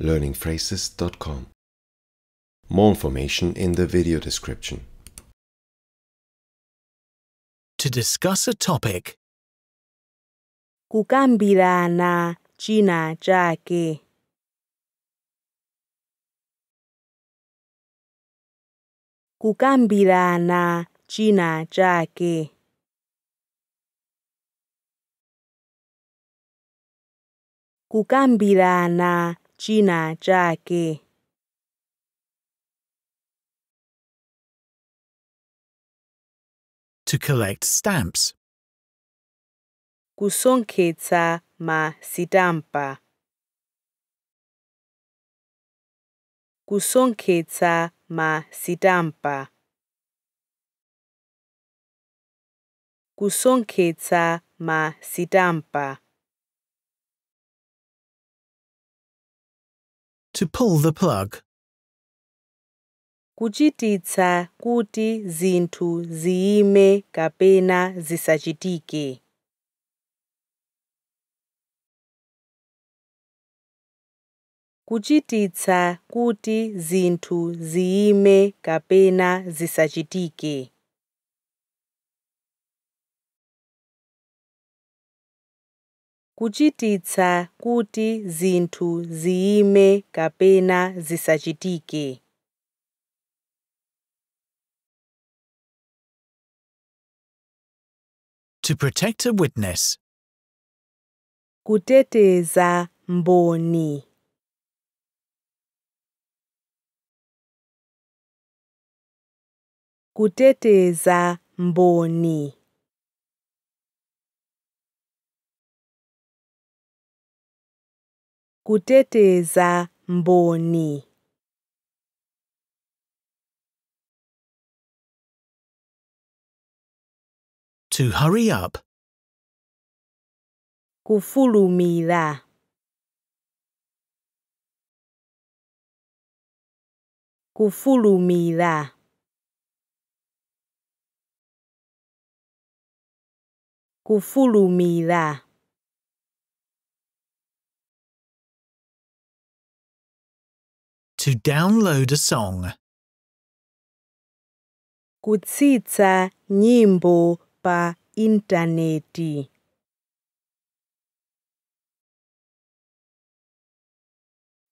learningphrases.com. More information in the video description. To discuss a topic. Kukambirana china chake. Kukambirana china chake. Kukambirana Gina Jackie To collect stamps ma ma masitampa Kusonkhetsa ketsa ma sitampa to pull the plug. Kuchititsa kuti zintu ziyime kapena zisachitike. Kuchititsa kuti zintu ziyime kapena zisachitike. kuchititsa kuti zinthu ziyime kapena zisachitike To protect a witness. Kuteteza mboni. Kuteteza mboni. kuteteza mboni. To hurry up. Kufulumira. Kufulumira. Kufulumira. to download a song. Kutsitsa nyimbo pa interneti.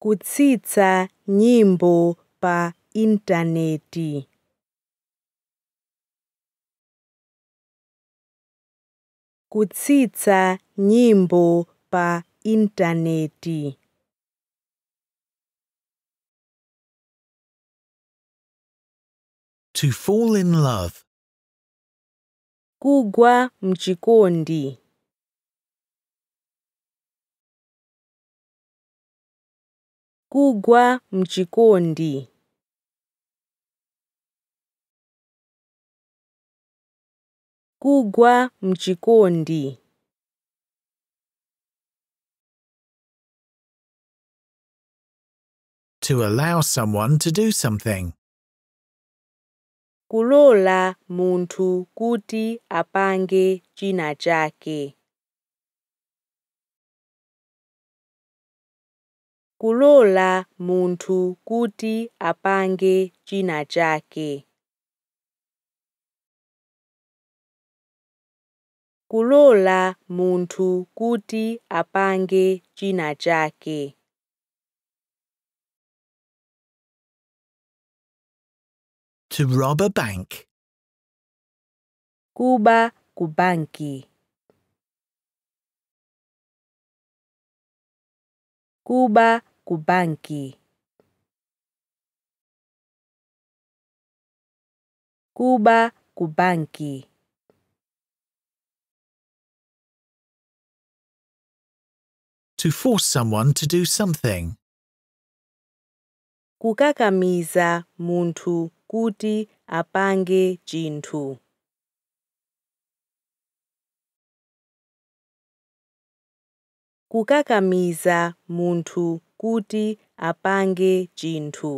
Kutsitsa nyimbo pa interneti. Kutsitsa nyimbo pa interneti. To fall in love. Kugwa mjikondi. Kugwa mjikondi. Kugwa mjikondi. To allow someone to do something. kulola munthu kuti apange china chake. kulola munthu kuti apange china chake. kulola munthu kuti apange china chake. To rob a bank. Kuba kubanki. Kuba kubanki. Kuba kubanki. To force someone to do something. Kukakamiza muntu kuti apange chinthu kukakamiza munthu kuti apange chinthu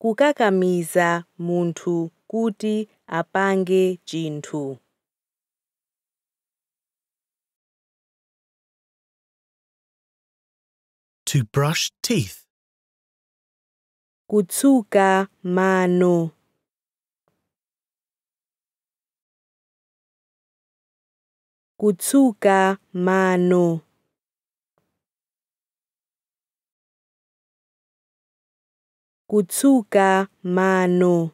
kukakamiza munthu kuti apange chinthu To brush teeth. Kutsuka mano. Kutsuka mano. Kutsuka mano.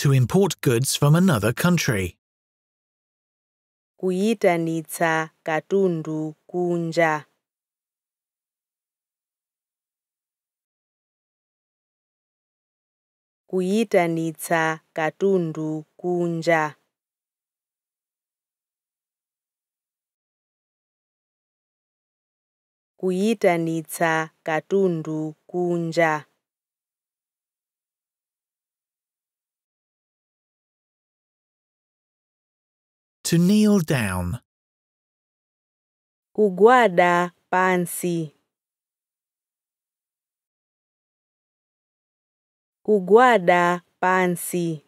To import goods from another country. kuyitanitsa katundu kunja. kuyitanitsa katundu kunja kuyitanitsa katundu kunja To kneel down. Kugwada pansi. Kugwada pansi.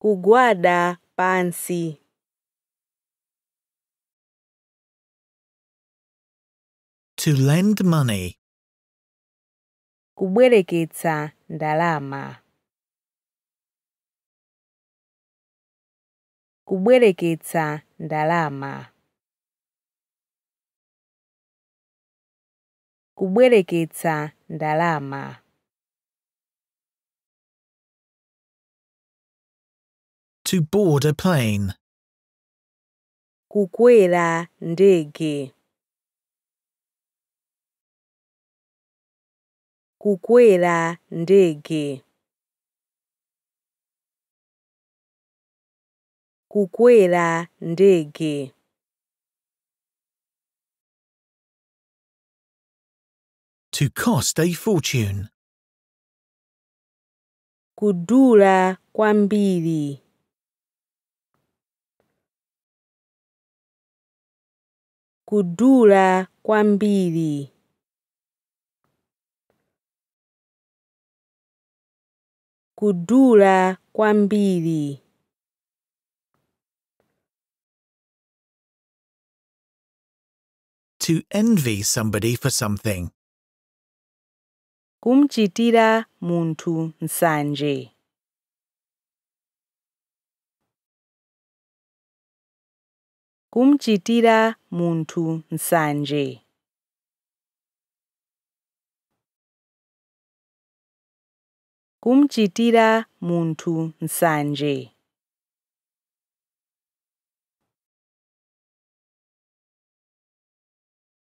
Kugwada pansi. To lend money. Kubwereketsa ndalama. kubwereketsa ndalama kubwereketsa ndalama to board a plane kukwera ndege kukwera ndege kukwera ndege. To cost a fortune. Kudura kwambiri. Kudura kwambiri. Kudura kwambiri. to envy somebody for something. Kumchitira muntu nsanje. Kumchitira muntu nsanje. Kumchitira muntu nsanje.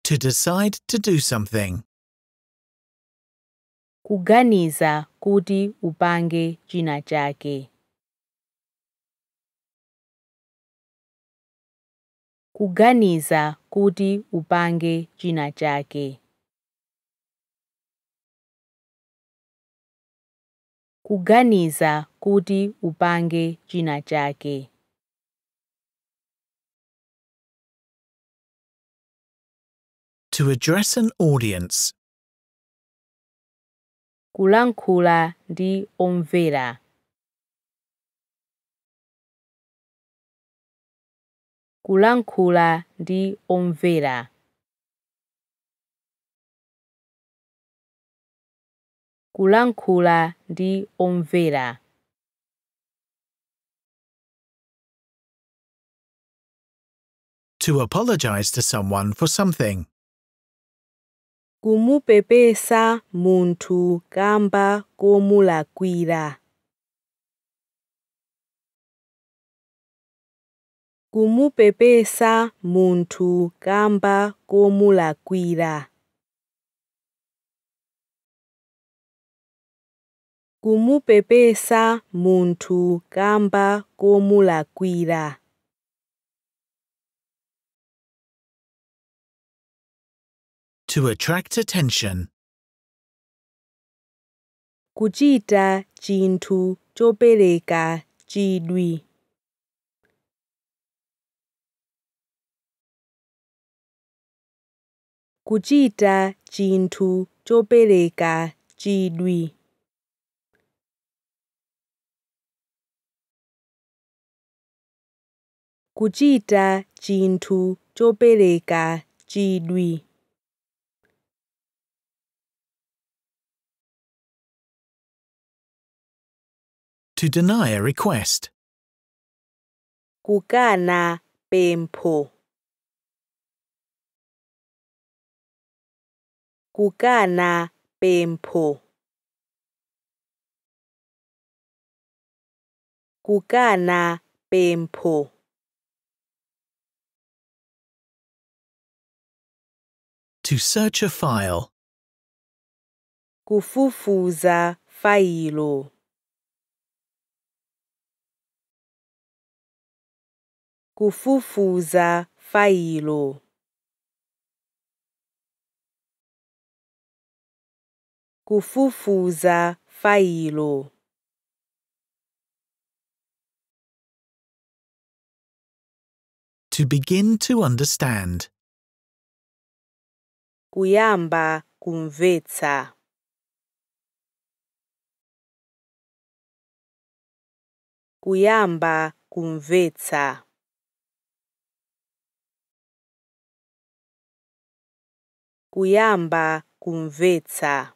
To decide to do something. Kuganiza kuti upange china chake. Kuganiza kuti upange china chake. Kuganiza kuti upange china chake. To address an audience. omvera. omvera. omvera. To apologize to someone for something. kumupepesa munthu kamba komulakwira kumupepesa munthu kamba komulakwira kumupepesa munthu kamba komulakwira To attract attention. Kuchita chintu chopereka chidwi. Kuchita chintu chopereka chidwi. Kuchita chintu chopereka chidwi. To deny a request. Kukana pempo. Kukana pempo. Kukana pempo. To search a file. Kufufuza failo. kufufuza failo kufufuza failo to begin to understand kuyamba kumvetsa kuyamba kumvetsa kuyamba kumvetsa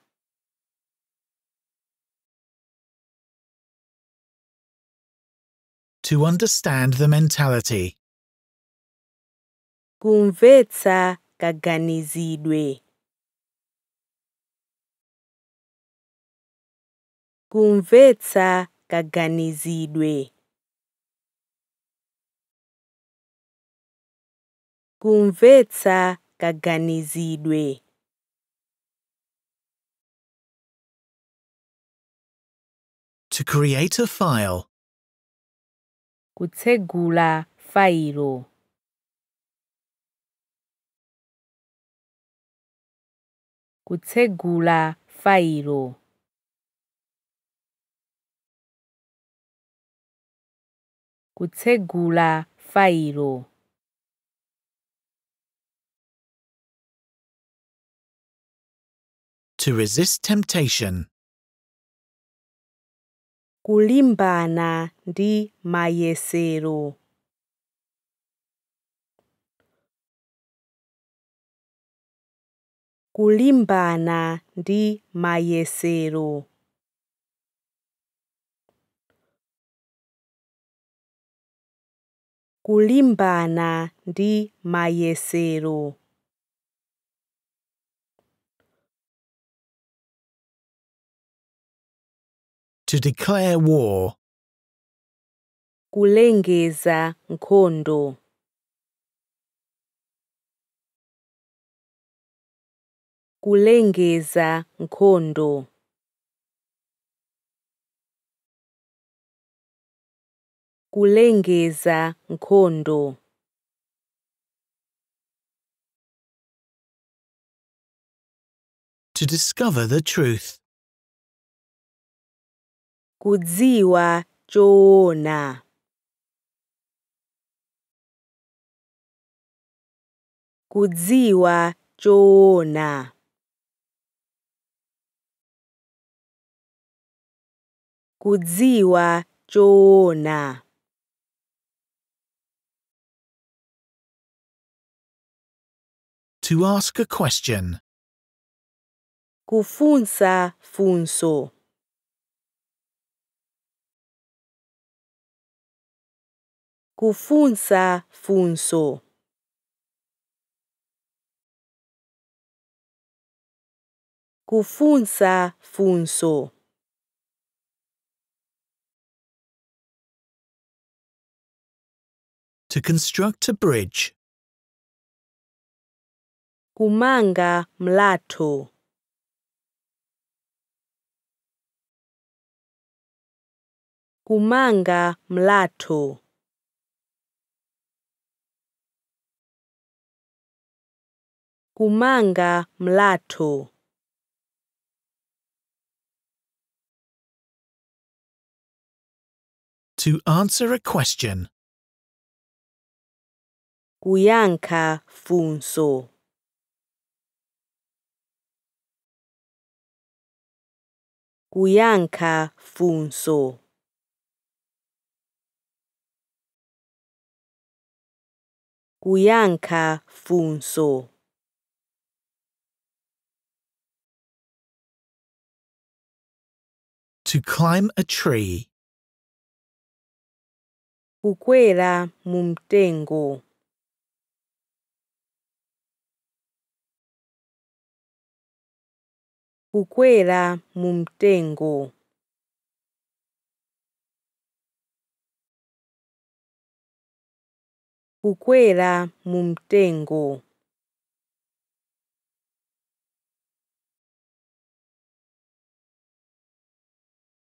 to understand the mentality. Kumvetsa kaganizidwe. Kumvetsa kaganizidwe. Kumvetsa kaganizidwe To create a file. Kutsegula failo. Kutsegula failo. Kutsegula failo. To resist temptation. Kulimbana ndi mayesero. Kulimbana ndi mayesero. kulimbana ndi mayesero To declare war. Kulengeza Kulengeza Kulengeza To discover the truth kudziwa choona. kudziwa choona kudziwa choona to ask a question kufunsa funso Kufunza funso. Kufunza funso. To construct a bridge. Kumanga mlato. Kumanga mlato. Umanga Mlato. To answer a question. Kuyanka funso. Kuyanka funso. Kuyanka funso. To climb a tree. Kukwera mumtengo. Kukwera mumtengo. Kukwera mumtengo.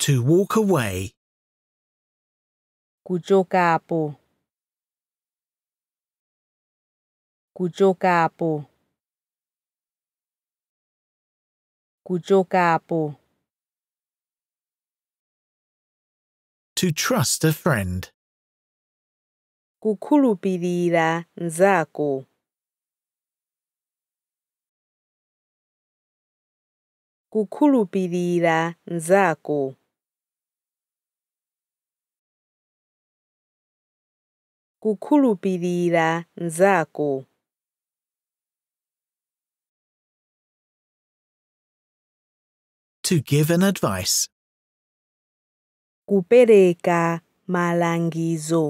To walk away. Kutoka hapo. Kutoka To trust a friend. Kukulupirira nzako. Kukulupirira nzako. kukhulupirira nzako To give an advice. Kupereka malangizo.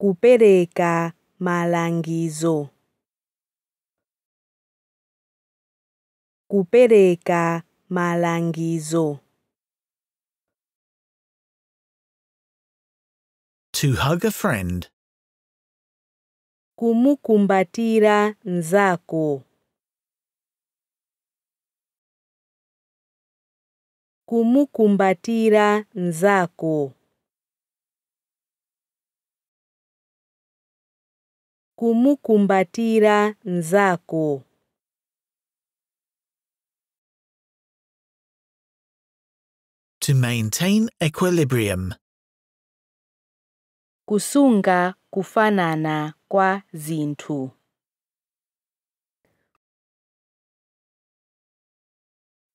Kupereka malangizo. Kupereka malangizo. To hug a friend. Kumukumbatira nzako. Kumukumbatira nzako. Kumukumbatira nzako. To maintain equilibrium kusunga kufanana kwa zintu.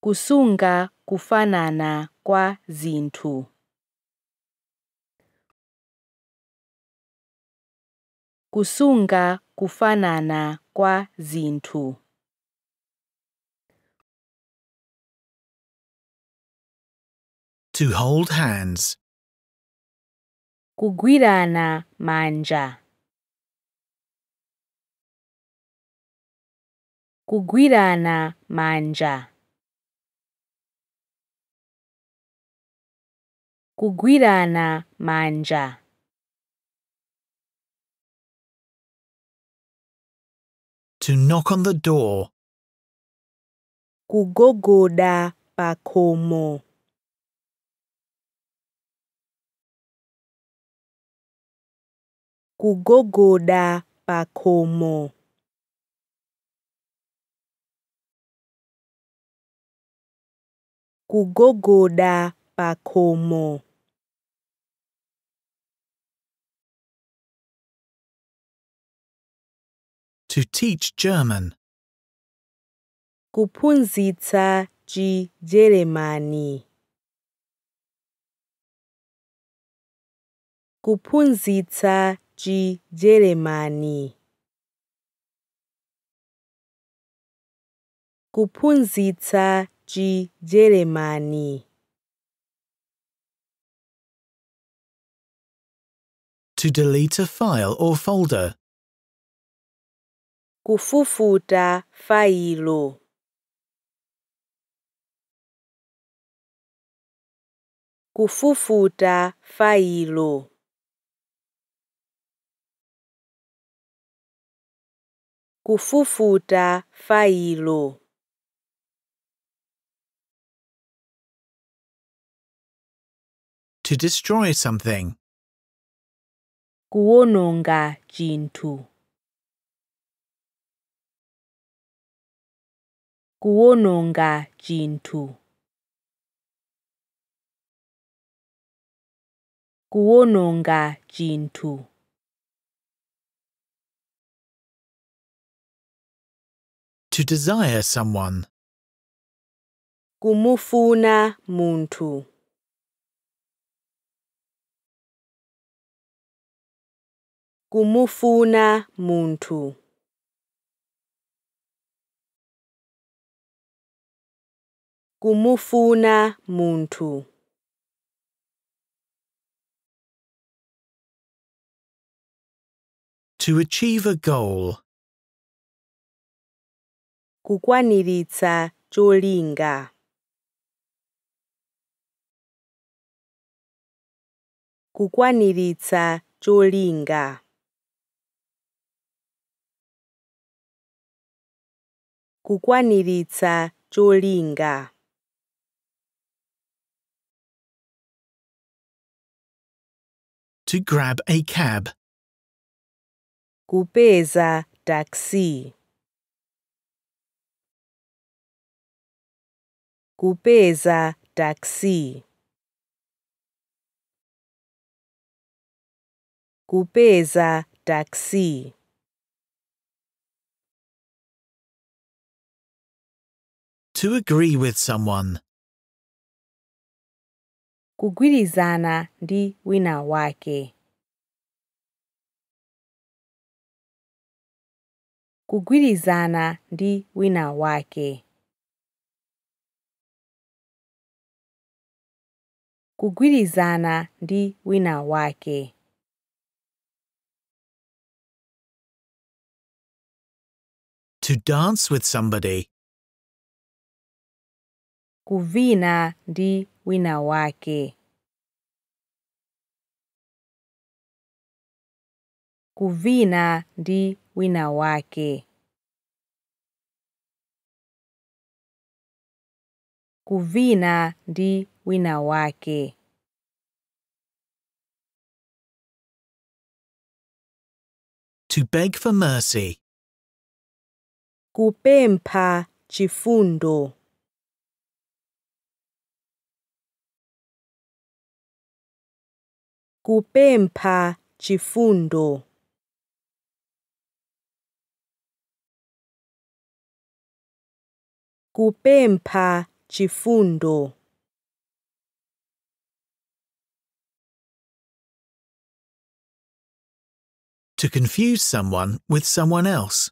kusunga kufanana kwa zintu. kusunga kufanana kwa zintu. to hold hands Kugwirana manja kugwirana manja kugwirana manja to knock on the door kugogoda pakomo kugogoda pakomo. Kugogoda pakomo. To teach German. Kupunzitsa ji Jeremani. Kupunzitsa G. Chijeremani. Kupunzitsa Chijeremani. To delete a file or folder. Kufufuta failo. Kufufuta failo. kufufuta failo to destroy something kuononga chintu kuononga chintu kuononga chintu To desire someone. Kumufuna muntu. Kumufuna muntu. Kumufuna muntu. To achieve a goal. kukwaniritsa cholinga kukwaniritsa cholinga kukwaniritsa cholinga to grab a cab kupeza taxi kupeza taksi kupeza taksi to agree with someone kugwirizana ndi wina wake kugwirizana ndi wina wake kugwirizana ndi wina wake To dance with somebody. Kuvina ndi wina wake. Kuvina ndi wina wake. kuvina ndi wina wake. To beg for mercy. Kupempa chifundo. Kupempa chifundo. Kupempa chifundo To confuse someone with someone else.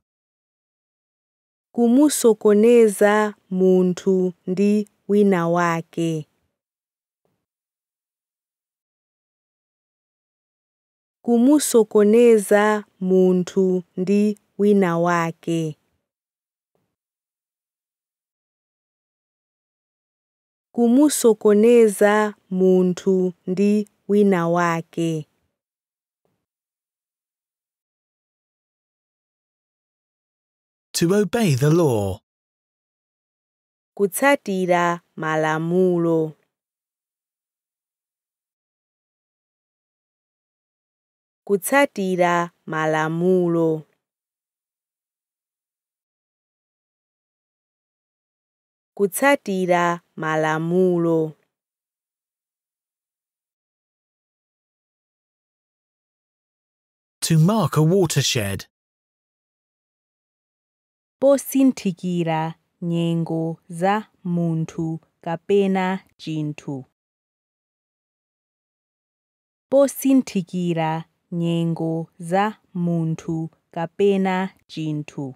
Kumusokoneza muntu ndi wina wake. Kumusokoneza muntu ndi wina wake. kumusokoneza munthu ndi wina wake To obey the law. Kutsatira malamulo. Kutsatira malamulo. kutsatira malamulo To mark a watershed. Posintikira nyengo za muntu kapena jintu. Posintikira nyengo za muntu kapena jintu.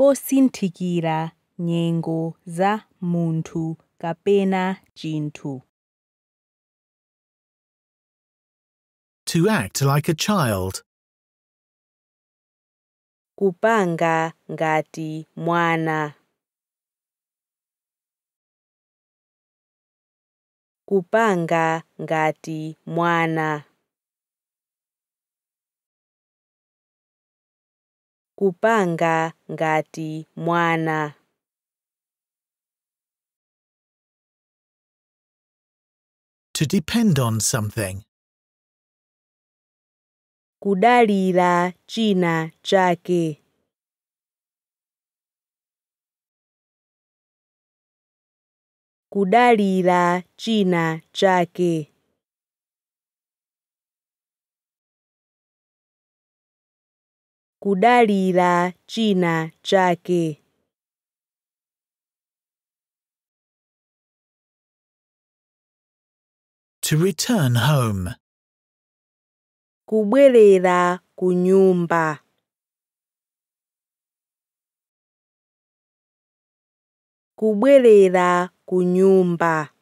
bosinthikira nyengo za munthu kapena chinthu. To act like a child. Kupanga ngati mwana. Kupanga ngati mwana. kupanga ngati mwana. To depend on something. Kudalila china chake. Kudalila china chake. kudalira china chake. To return home. Kubwerera kunyumba. Kubwerera kunyumba.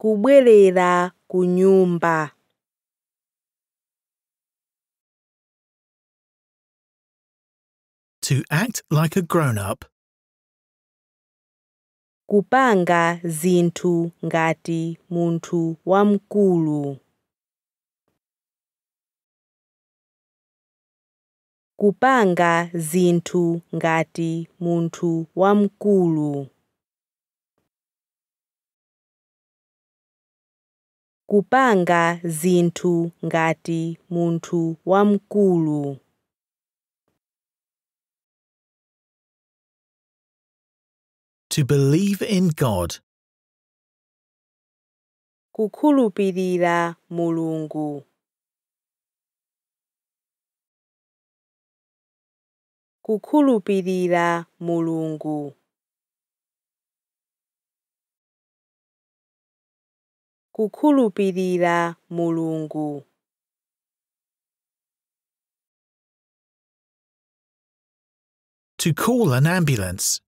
Kubwerera kunyumba. To act like a grown-up. Kupanga zintu ngati muntu wamkulu. Kupanga zintu ngati muntu wamkulu. Kupanga zintu ngati muntu wamkulu. To believe in God. kukhulupirira mulungu kukhulupirira mulungu kukhulupirira mulungu To call an ambulance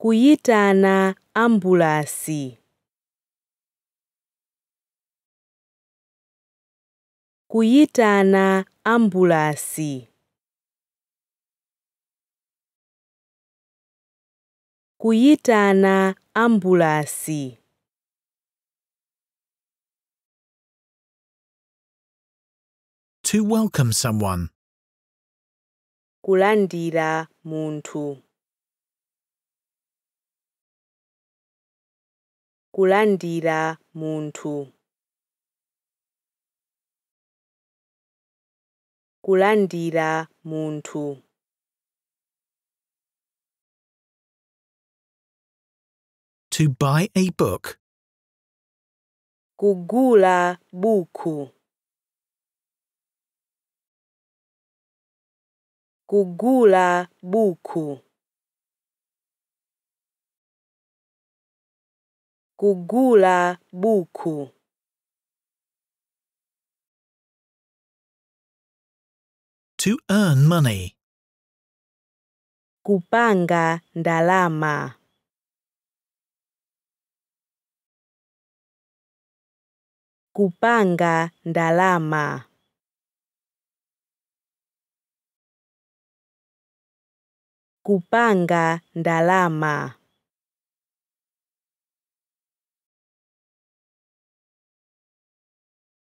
kuyitana ambulasi kuyitana ambulasi kuyitana ambulasi to welcome someone kulandira munthu kulandira munthu kulandira munthu to buy a book kugula buku kugula buku kugula buku To earn money. Kupanga ndalama. Kupanga ndalama. Kupanga ndalama.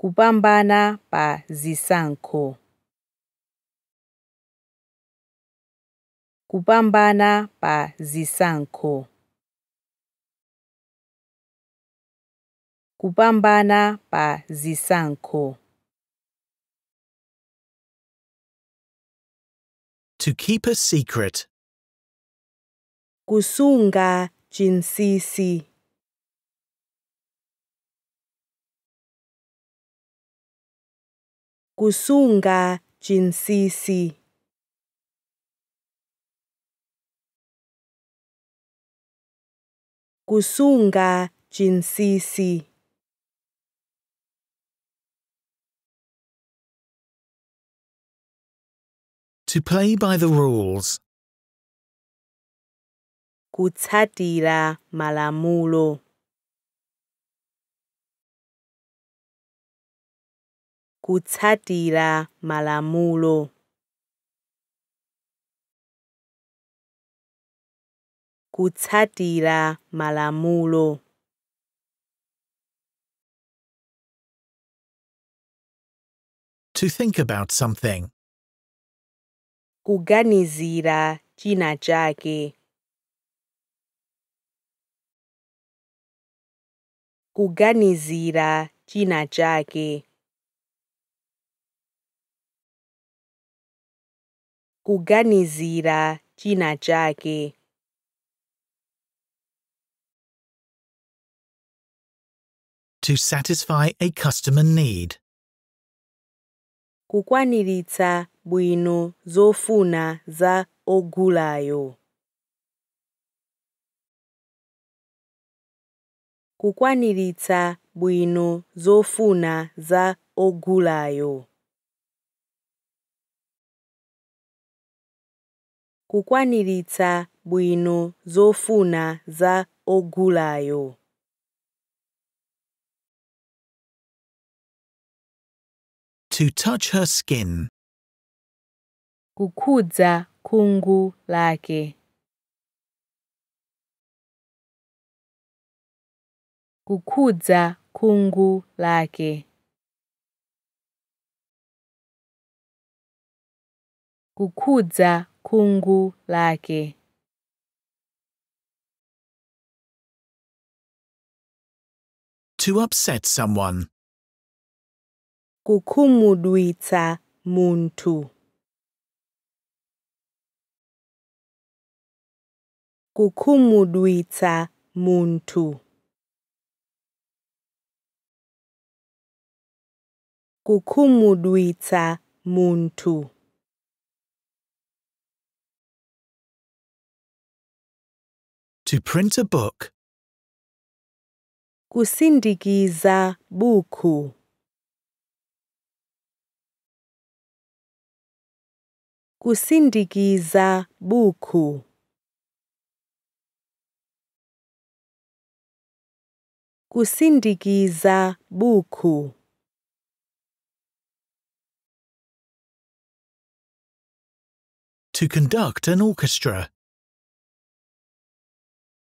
kupambana pa zisango. Kupambana pa zisango. Kupambana pa zisango. To keep a secret. Kusunga jinsisi. kusunga jinsisi kusunga jinsisi To play by the rules. Kutsatira malamulo. kutsatira malamulo kutsatira malamulo To think about something. Kuganizira china chake. Kuganizira china chake. kuganizira china chake. To satisfy a customer need. kukwaniritsa bwino zofuna za ogulayo. kukwaniritsa bwino zofuna za ogulayo kukwaniritsa bwino zofuna za ogulayo To touch her skin. Kukudza kungu lake. Kukudza kungu lake. Kukuza kungu lake. To upset someone. Kukumudwitsa muntu. Kukumudwitsa muntu. Kukumudwitsa muntu. To print a book. Kusindikiza buku. Kusindikiza buku. Kusindikiza buku. To conduct an orchestra.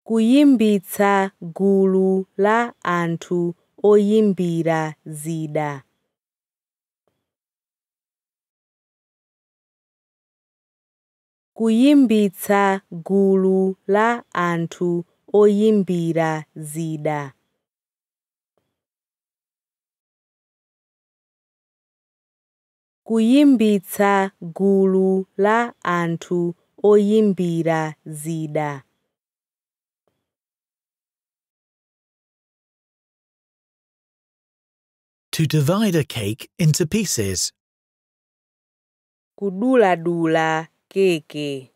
kuyimbitsa gulu la anthu oyimbira zida kuyimbitsa gulu la anthu oyimbira zida kuyimbitsa gulu la anthu oyimbira zida To divide a cake into pieces. Kudula dula keke.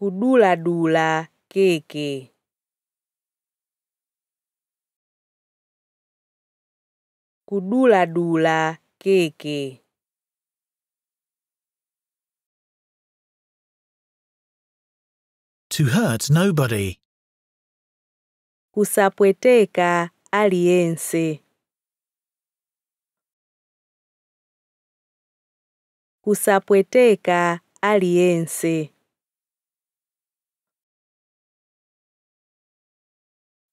Kudula dula keke. Kudula dula keke. To hurt nobody. usapweteka aliense. usapweteka aliense.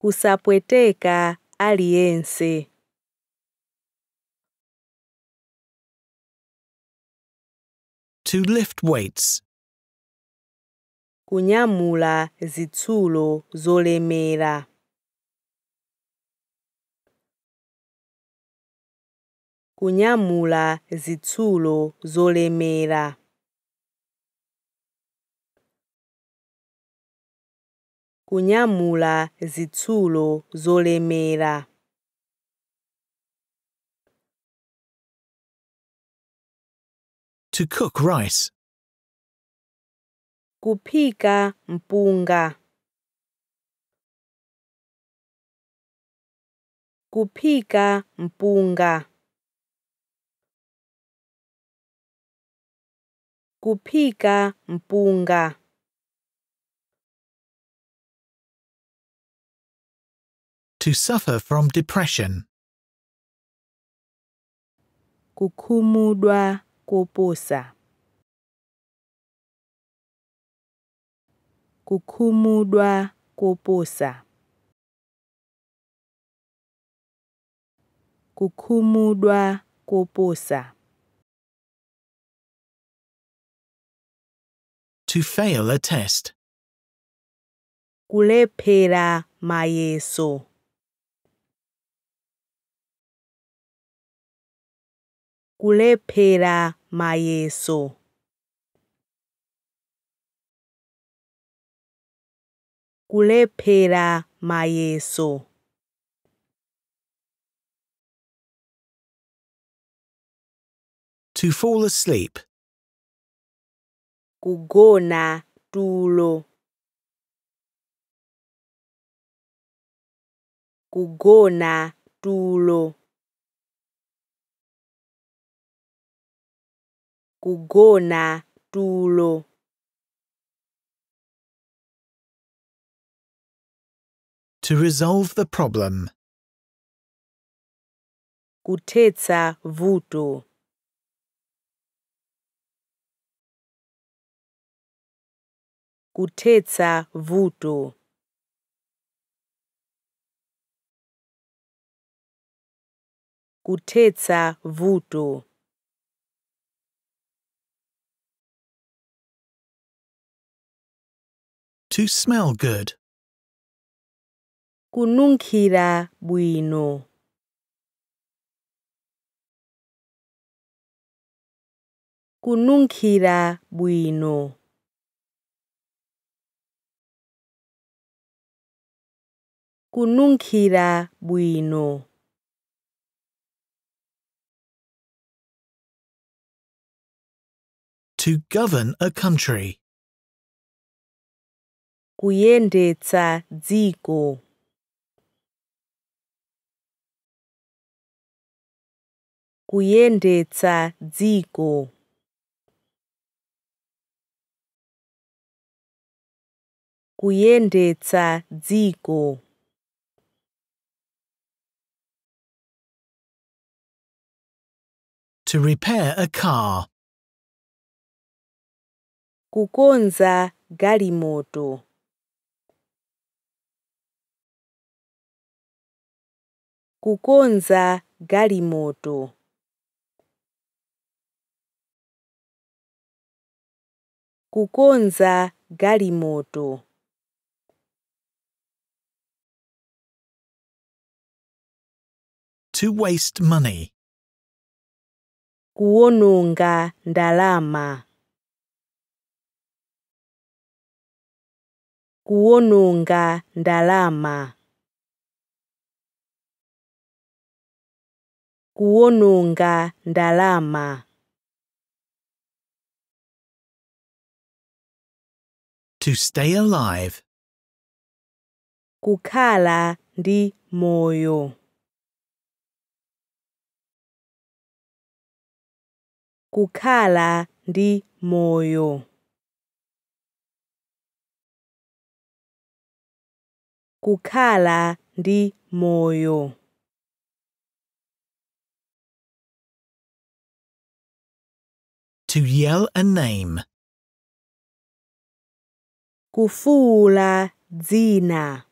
usapweteka aliense. To lift weights. Kunyamula zitsulo zolemera. kunyamula zitsulo zolemera kunyamula zitsulo zolemera To cook rice. Kupika mpunga. Kupika mpunga. kuphika mpunga. To suffer from depression. Kukhumudwa koposa. Kukhumudwa koposa. Kukhumudwa koposa. to fail a test. mayeso. mayeso. mayeso. To fall asleep. Kugona tulo Kugona tulo Kugona tulo To resolve the problem. Kutetsa vuto. kuthetsa vutu. Kuthetsa vutu. To smell good. Kununkira bueno. Kununkira bueno. kununkhira bwino. To govern a country. Kuyendetsa dziko. Kuyendetsa dziko. kuyendetsa dziko To repair a car. Kukonza Kukonza Kukonza To waste money kuonunga ndalama. Kuonunga ndalama. Kuonunga ndalama. To stay alive. Kukala ndi moyo. kukhala ndi moyo kukhala ndi moyo to yell a name kufula Zina.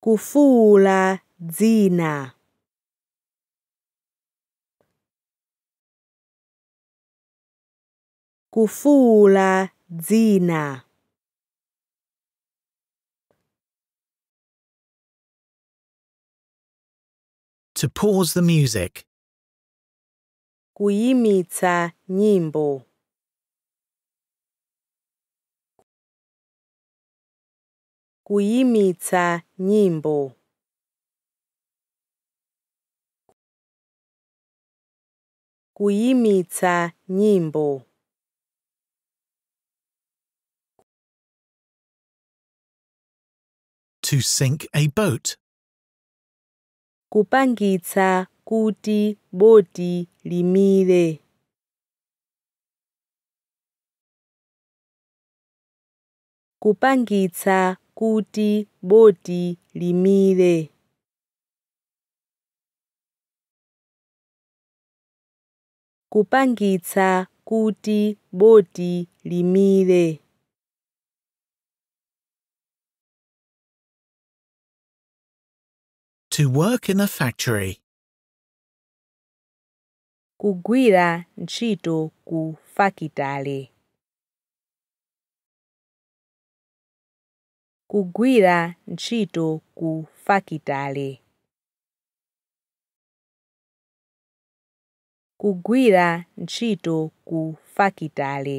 kufula Zina, kufula Zina. To pause the music. Kuimitsa nyimbo. Kuimitsa nyimbo. Kuimitsa nyimbo To sink a boat. Kupangitsa kuti boti limire. Kupangitsa kuti boti limire. kupangitsa kuti boti limire To work in a factory. Kugwira ntchito ku fakitale. Kugwira ntchito ku fakitale. kugwira ntchito ku fakitale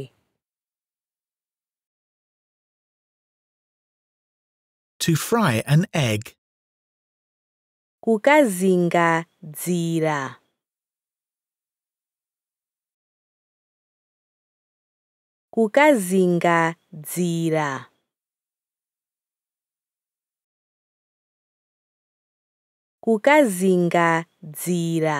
To fry an egg. Kukazinga dzira. Kukazinga dzira. kukazinga dzira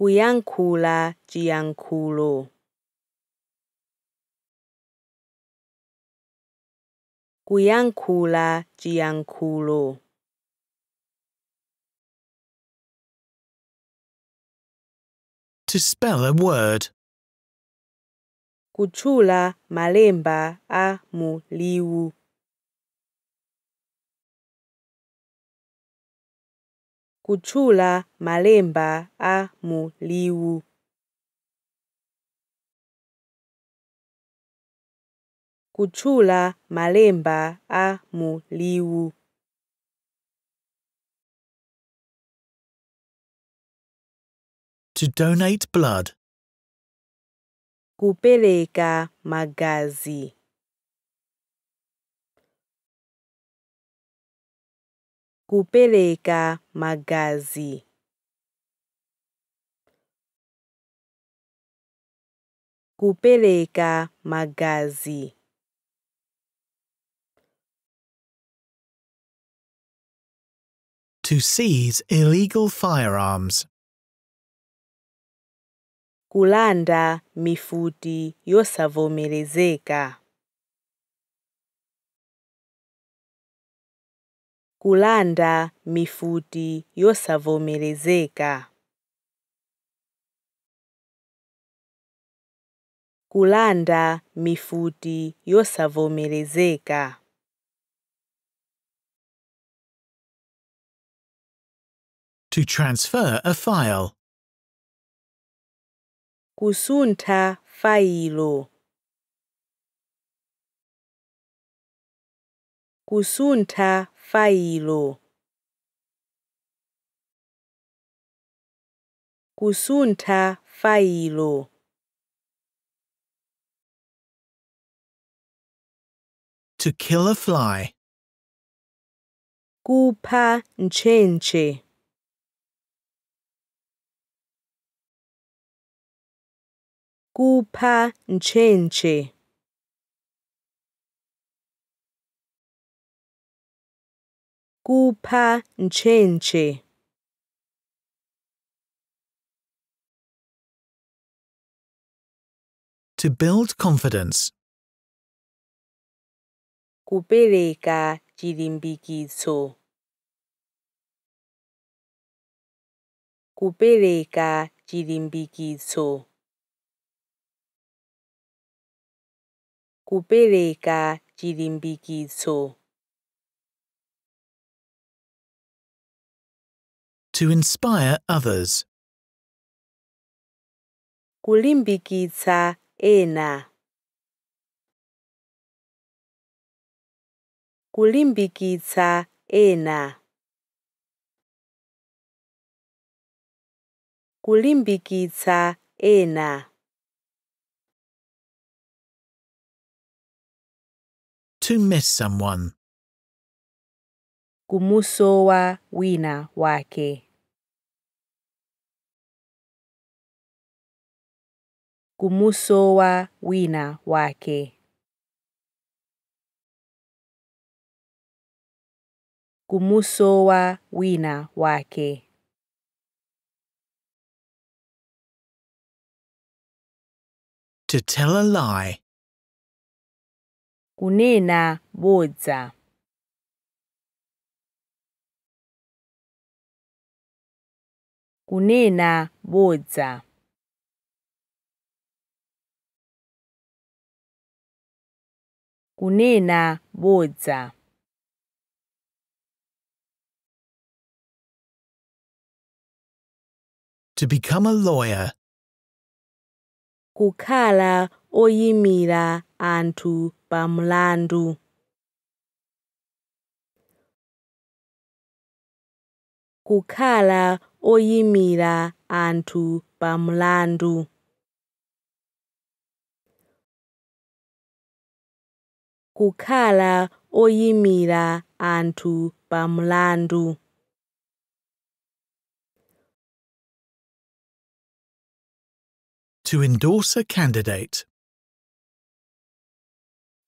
kuyankhula chiyankhulu. Kuyankhula chiyankhulu. To spell a word. Kuchula malemba a muliu. kutshula malemba a muliu. Kutshula malemba a muliu. To donate blood. Kupeleka magazi. kupeleka magazi. Kupeleka magazi. To seize illegal firearms. Kulanda mifuti yosavomerezeka. kulanda mifuti yosavomerezeka. kulanda mifuti yosavomerezeka. To transfer a file. Kusunta failo. Kusunta fayilo. Kusunta fayilo. To kill a fly. Kupa nchenche. Kupa nchenche. kuphatjhentjhe To build confidence. Kupeleka chilimbikiso. Kupeleka Kupeleka To inspire others. Kulimbikitsa ena. Kulimbikitsa ena. Kulimbikitsa ena. To miss someone. Kumusowa wina wake. kumusowa wina wake. Kumusowa wina wake. To tell a lie. Kunena bodza. Kunena bodza. kunena bodza To become a lawyer. Kukala oyimira anthu pamulandu. Kukala oyimira antu pamlandu. kukhala oyimira anthu pamulandu To endorse a candidate.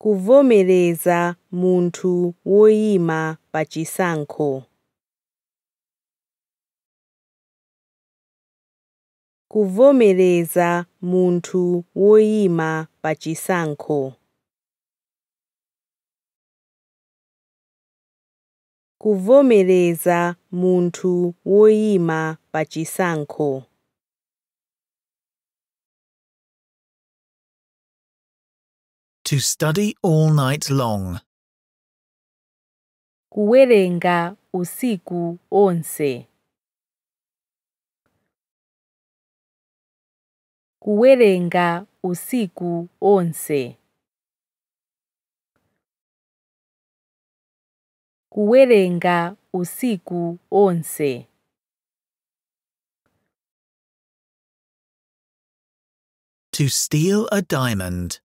Kuvomereza munthu woyima pachisankho. Kuvomereza munthu woyima pachisankho. kuvomereza muntu woyima bachi chisankho To study all night long. Kuwerenga usiku onse. Kuwerenga usiku onse. kuwerenga usiku onse. To steal a diamond.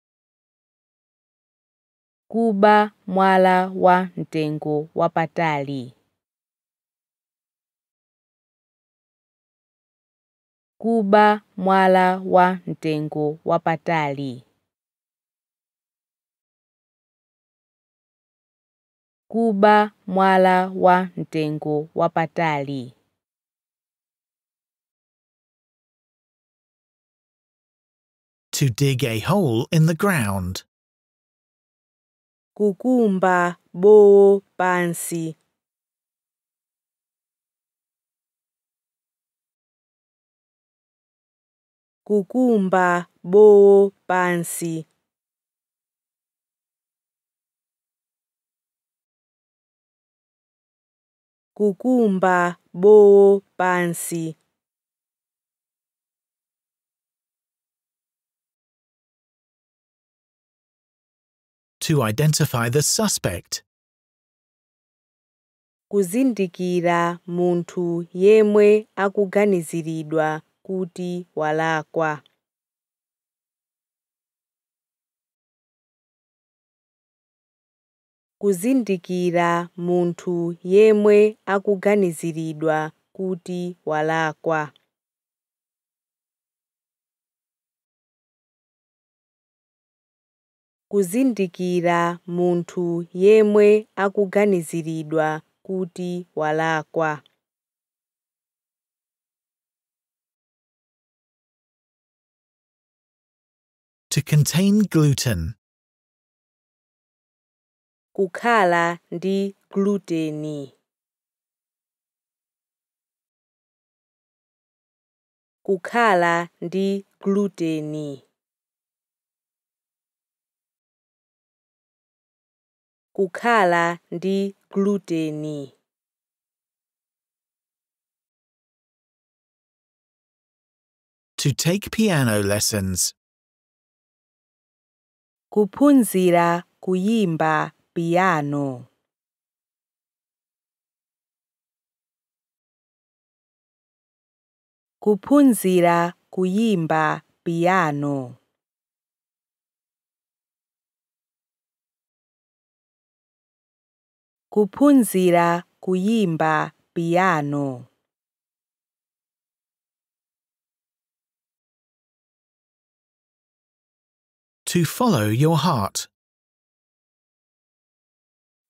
Kuba mwala wa mtengo wa patali. Kuba mwala wa mtengo wa patali. kuba mwala wa ntengo wa To dig a hole in the ground. Kukumba bo pansi. Kukumba bo pansi. kukumba Bo pansi. To identify the suspect. kuzindikira muntu yemwe akuganiziridwa kuti walakwa kuzindikira munthu yemwe akuganiziridwa kuti walakwa kuzindikira munthu yemwe akuganiziridwa kuti walakwa To contain gluten kukhala ndi gluteni kukhala ndi gluteni kukhala ndi gluteni to take piano lessons Kupunzira kuyimba piano Kupunzira kuyimba piano Kupunzira kuyimba piano to follow your heart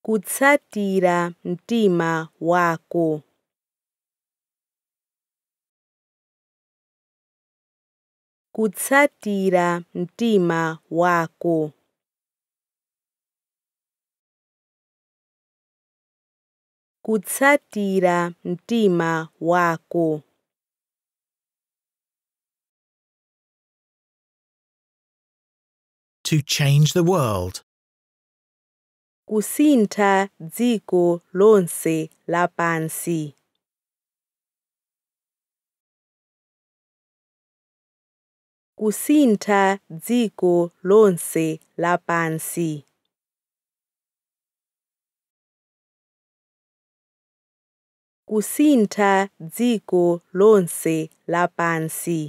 kutsatira mtima wako. kutsatira mtima wako. kutsatira mtima wako. To change the world. kusintha dziko lonse lapansi kusintha dziko lonse lapansi kusintha dziko lonse lapansi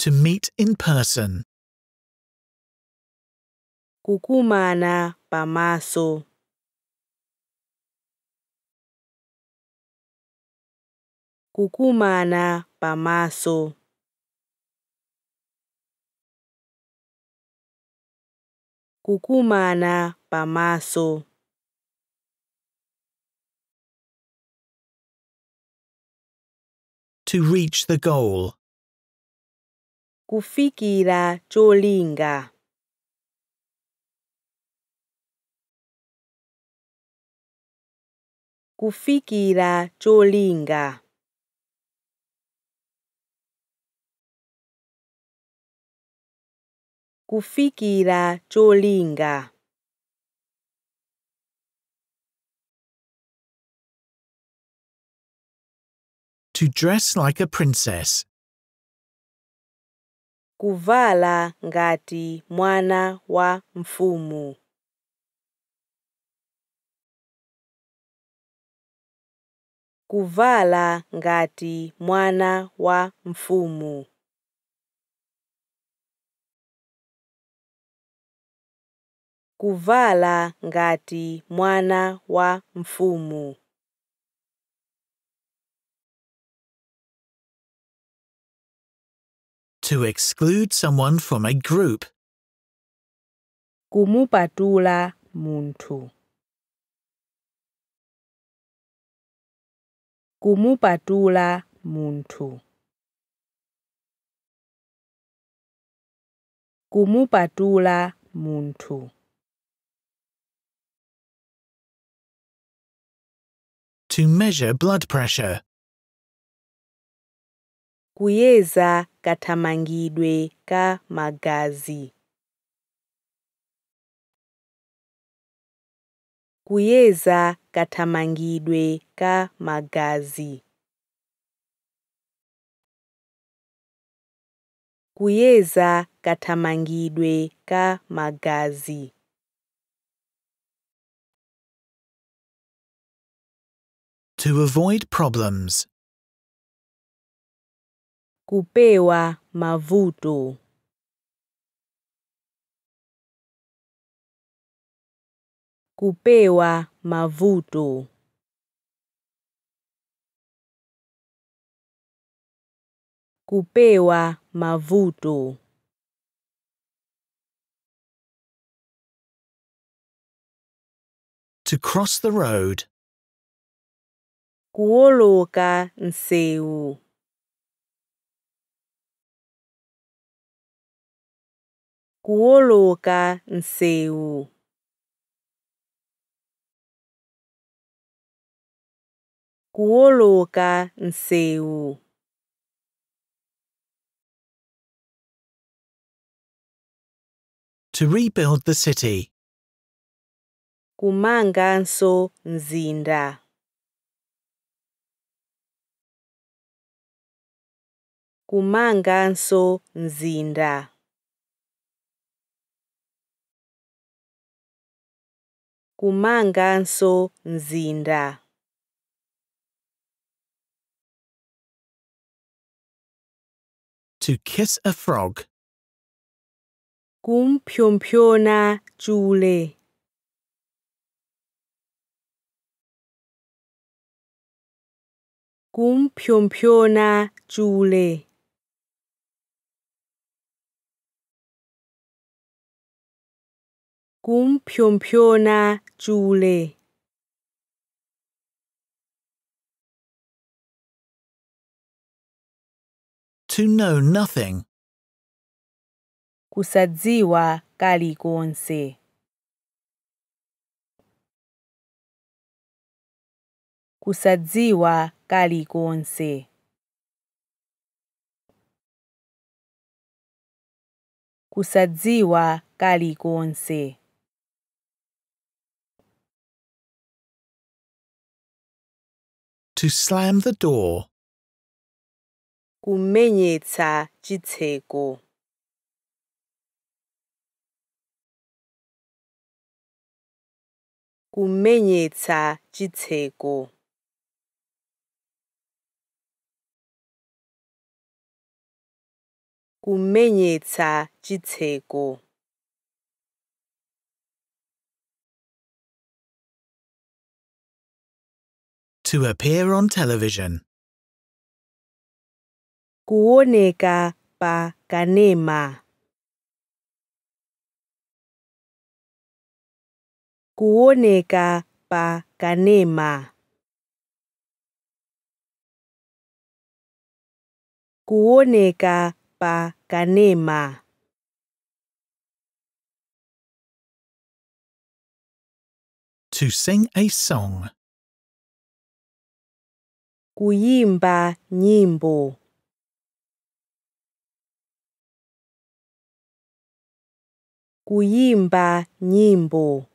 to meet in person. Kukumana pamaso. Kukumana pamaso. Kukumana pamaso. To reach the goal. Kufikira Cholinga. Kufikira Cholinga. Kufikira Cholinga. To dress like a princess. kuvala ngati mwana wa mfumu. kuvala ngati mwana wa mfumu. kuvala ngati mwana wa mfumu. To exclude someone from a group. Kumupatula muntu. Kumupatula muntu. Kumupatula muntu. To measure blood pressure. Kuyeza katamangidwe ka magazi. kuyeza katamangidwe ka magazi. kuyeza katamangidwe ka magazi. To avoid problems kupewa mavuto. Kupewa mavuto. Kupewa mavuto. To cross the road. Kuoloka nseu. Kuoloka nseu. Kuoloka nseu. To rebuild the city. Kumanga nso nzinda. Kumanga nso nzinda. kumanganso-nzinda. To kiss a frog. Kumpyompyona chule. Kumpyompyona chule. kum kumpyompyona le To know nothing. Kusadziwa kalikonse. Kusadziwa kalikonse. Kusadziwa kalikonse. To slam the door. kumenyetsa chitseko kumenyetsa chitseko kumenyetsa chitseko To appear on television. Kuoneka pa kanema. Kuoneka pa kanema. Kuoneka pa kanema. To sing a song. Kuimba nyimbo. Kuimba nyimbo.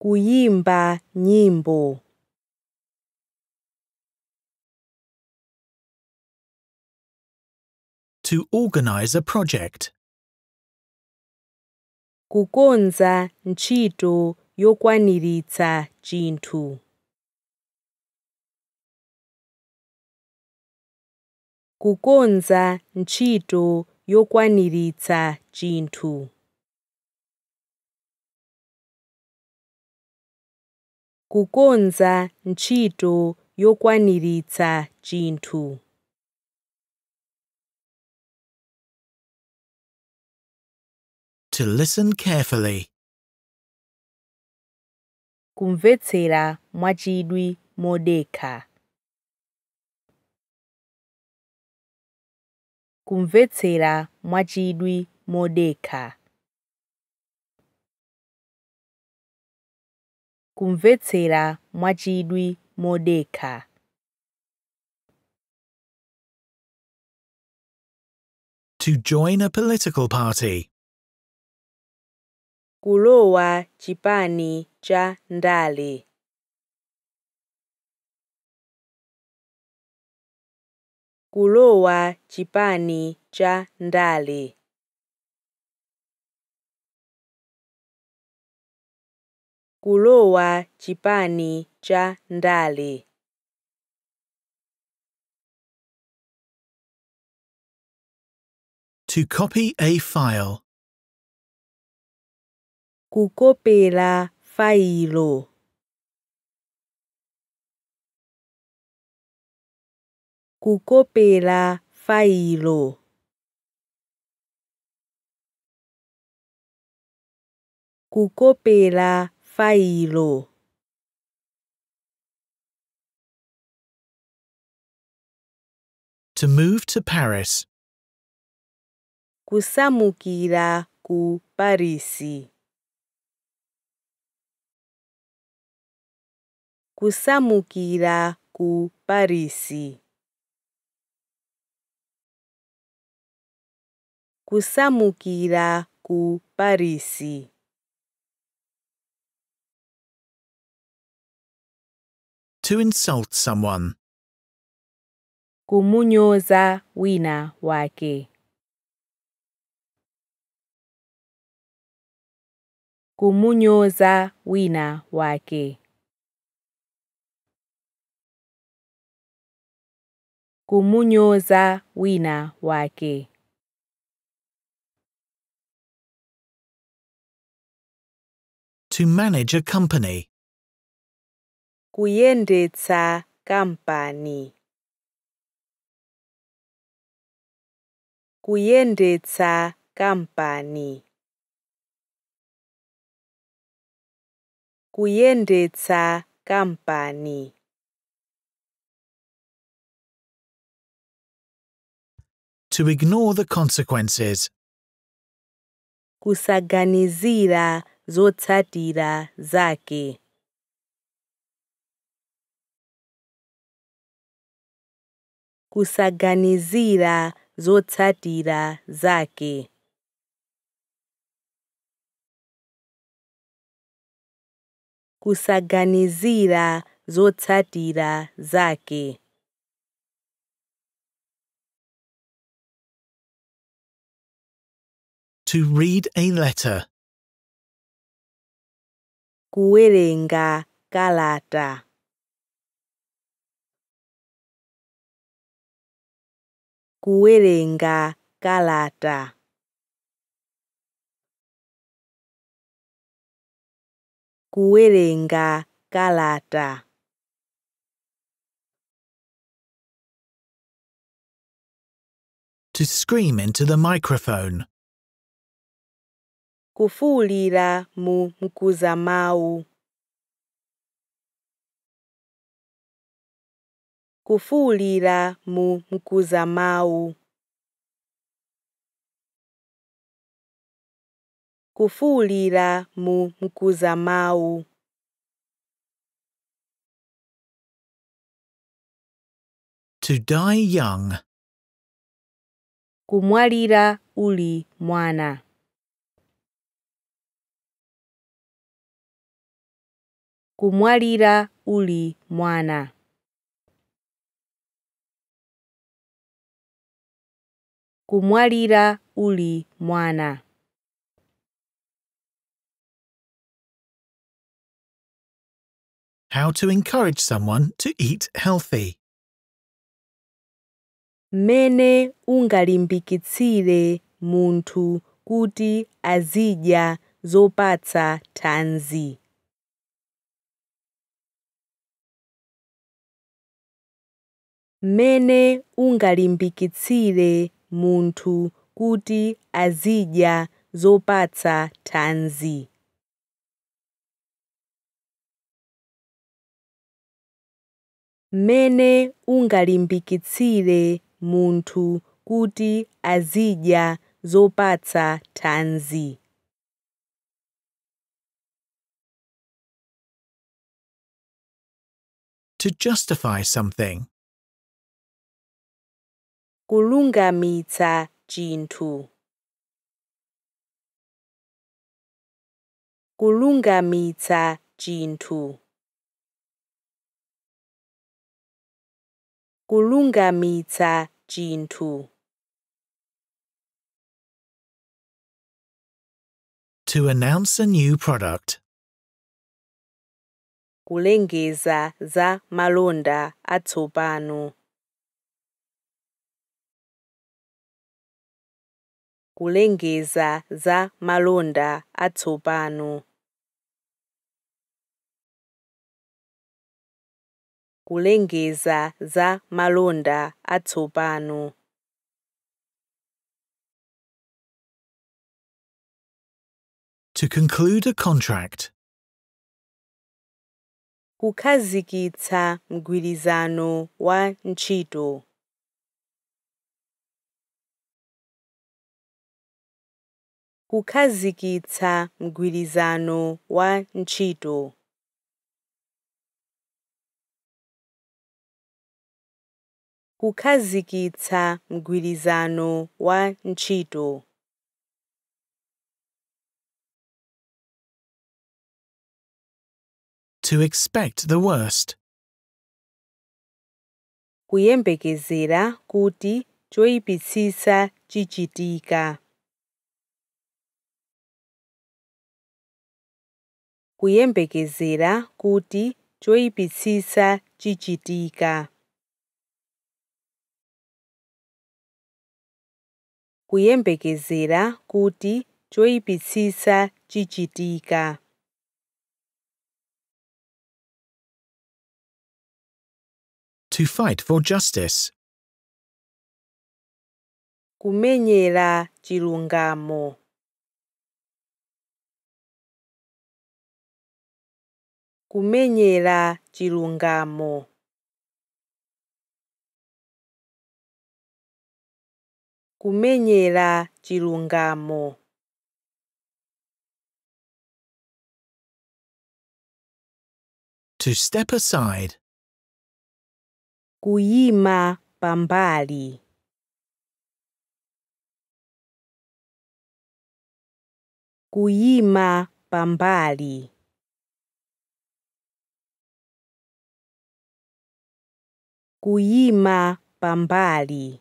Kuimba nyimbo. To organize a project. Kukonza nchito yo kwaniritsa chinthu kukonza ntchito yokwaniritsa chinthu kukonza ntchito yokwaniritsa chinthu To listen carefully kumvetsera mwachidwi modeka kumvetsera mwachidwi kumvetsera mwachidwi to join a political party kulowa tshipani tsha ndale kulowa tshipani tsha ndale kulowa tshipani tsha ndale To copy a file kukopela failo kukopela failo kukopela failo To move to Paris. Kusamukira ku Parisi. kusamukira ku Parisi. Kusamukira ku To insult someone. Kumunyoza wina wake. Kumunyoza wina wake. kumunyoza wina wake. To manage a company. Kuyendetsa kampani. Kuyendetsa kampani. Kuyendetsa kampani. To ignore the consequences. Kusaganizira zotsatira zake. Kusaganizira zotsatira zake. Kusaganizira zotsatira zake. To read a letter. Kuwerenga kalata. Kuwerenga kalata. Kuwerenga kalata. To scream into the microphone kufuulira mu mukuzamau kufuulira mu mukuzamau kufuulira mu mukuzamau To die young. Kumwalira uli mwana. kumwalira uli mwana kumwalira uli mwana How to encourage someone to eat healthy. Mene ungalimbikitsire munthu kuti azidya zopatsa tanzi. mene ungalimbikitsire munthu kuti azidya zopatsa thanzi mene ungalimbikitsire munthu kuti azidya zopatsa thanzi To justify something. Kulunga mita Kulunga mita kulungamitsa Kulunga mita chinthu to announce a new product kulengeza za malonda atsopano kulengeza za malonda atsopano. Kulengeza za malonda atsopano. To conclude a contract. Kukhazikitsa mgwirizano wa ntchito. kukazikitsa mgwirizano wa ntchito. kukazikitsa mgwirizano wa ntchito. To expect the worst. kuyembekezera kuti choyipitsisa chichitika. kuyembekezera kuti choyipitsisa chichitika kuyembekezera kuti choyipitsisa chichitika to fight for justice kumenyera chilungamo kumenyera kirungamo kumenyera kirungamo To step aside. Kuima pambali. Kuima pambali. Kuima pambari.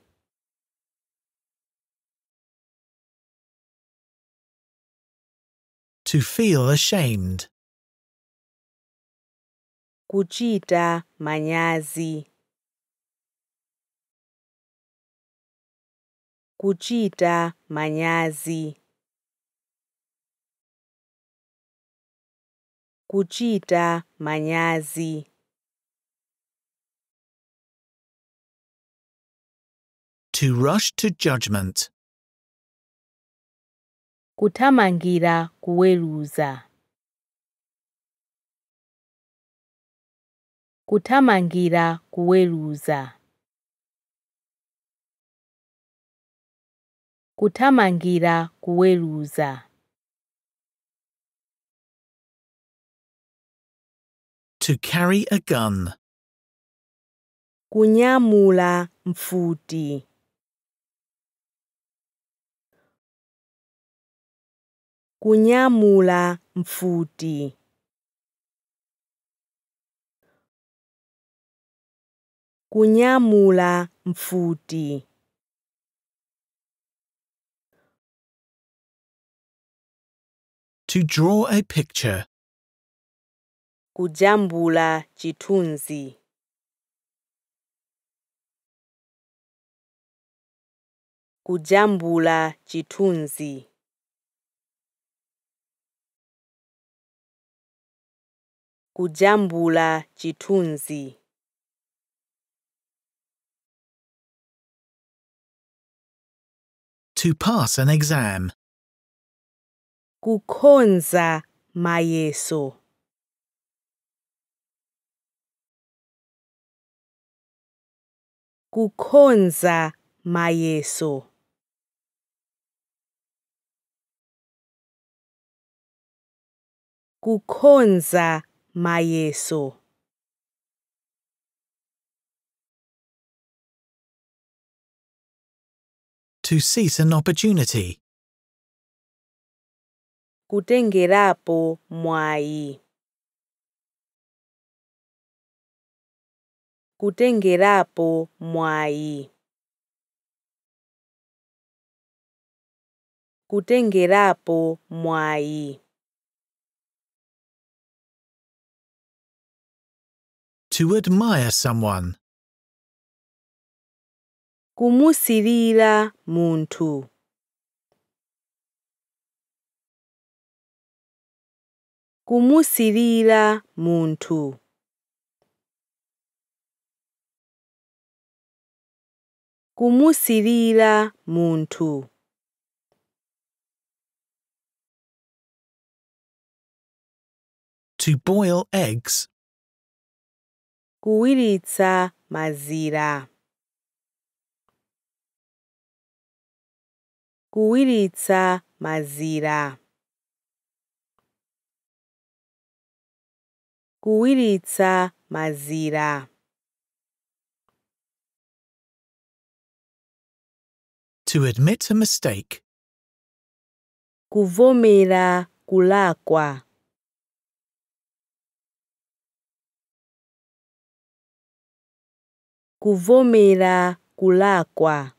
To feel ashamed. Kuchita manyazi. Kuchita manyazi. Kuchita manyazi. To rush to judgment. Kutamangira kuweruza. Kutamangira kuweruza. Kutamangira kuweruza. To carry a gun. Kunyamula mfuti. kunyamula mfudi. Kunyamula mfudi. To draw a picture. Kujambula chitunzi. Kujambula chitunzi. kujambula tshithunzi To pass an exam. Kukonza mayeso. Kukonza mayeso. Kukhonza Mayeso To seize an opportunity. Kutengerapo mwayi. Kutengerapo mwayi. Kutengerapo mwayi. To admire someone. Kumusirira muntu. Kumusirira muntu. Kumusirira muntu. To boil eggs kuwiritsa mazira. Kuwiritsa mazira. Kuwiritsa mazira. To admit a mistake. Kuvomera kulakwa. kuvomera kulakwa.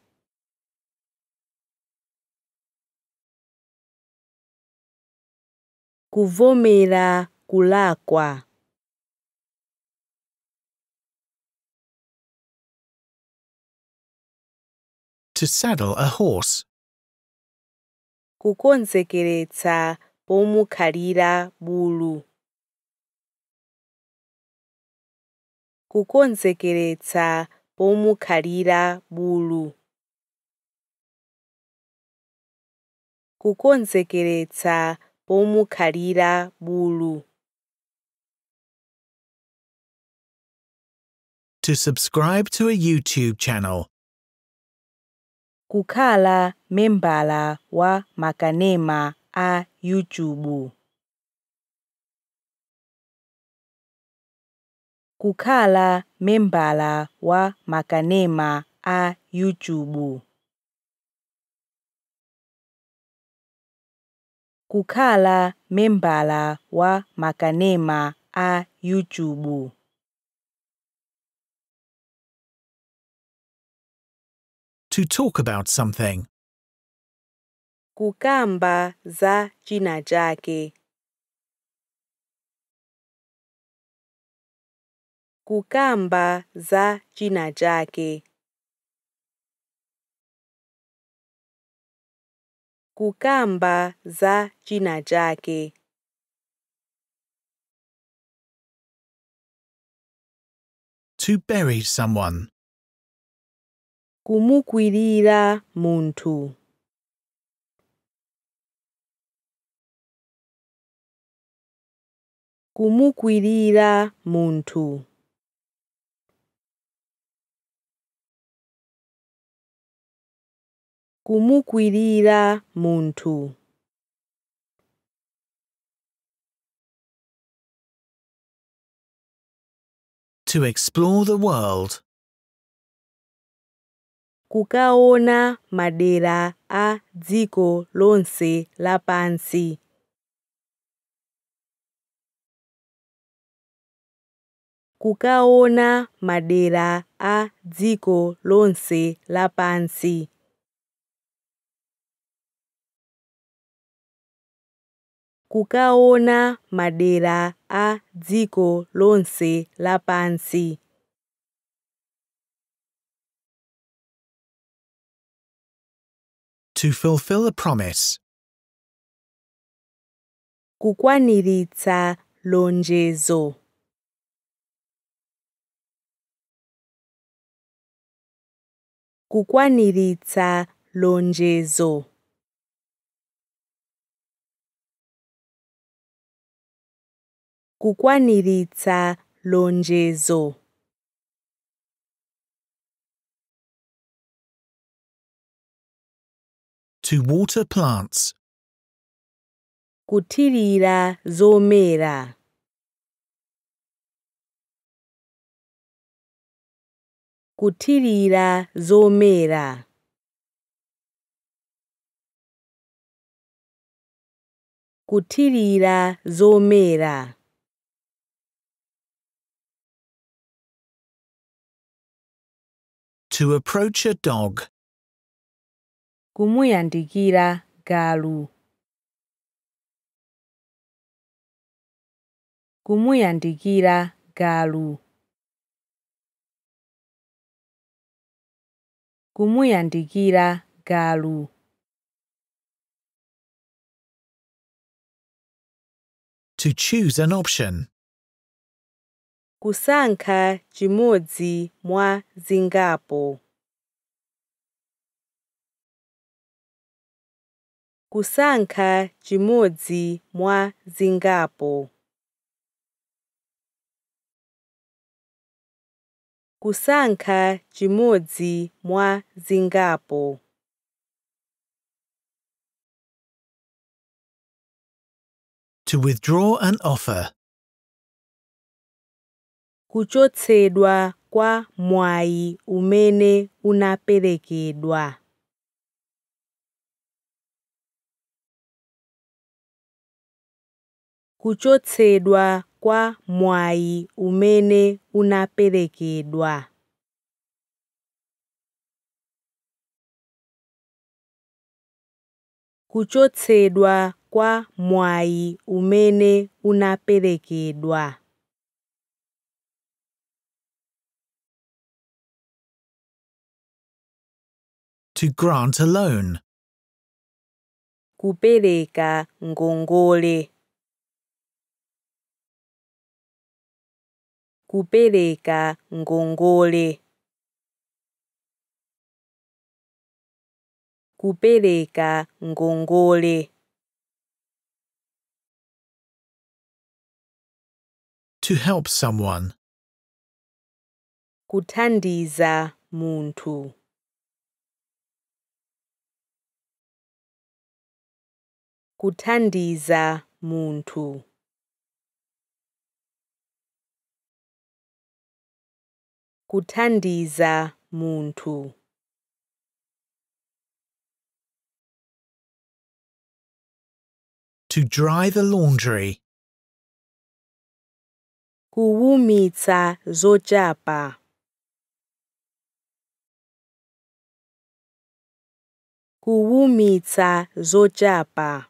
Kuvomera kulakwa. To saddle a horse. kukonzekeretsa pomukhalira bulu kukonzekeretsa pomukhalira bulu kukonzekeretsa pomukhalira bulu to subscribe to a YouTube channel. Kukala membala wa makanema a YouTube. kukhala membala wa makanema a YouTube. Kukhala membala wa makanema a YouTube. To talk about something. Kukamba za jina jake. kukamba za china Kukamba za To bury someone. Kumukwirira muntu. kumukwirira muntu kumukwirira muntu To explore the world. Kukaona madera a dziko lonse lapansi. Kukaona madera a dziko lonse lapansi. kukaona madera a dziko lonse lapansi. To fulfill a promise. Kukwaniritsa lonjezo. Kukwaniritsa lonjezo. kukwaniritsa lonjezo To water plants. Kutirira zomera. Kutirira zomera. Kutirira zomera. To approach a dog. Kumuyandikira galu. Kumuyandikira galu. Kumuyandikira galu. To choose an option kusankha chimodzi mwa Zingapo. kusankha chimodzi mwa Zingapo. kusankha chimodzi mwa Zingapo. To withdraw an offer. kuchotsedwa kwa mwai umene unaperekedwa kuchotsedwa kwa mwai umene unaperekedwa kuchotsedwa kwa mwai umene unaperekedwa To grant a loan. Kupereka ngongole. Kupereka ngongole. Kupereka ngongole. To help someone. Kutandiza muntu. kuthandiza muntu kuthandiza muntu to dry the laundry kuwumitsa zochapa kuwumitsa zochapa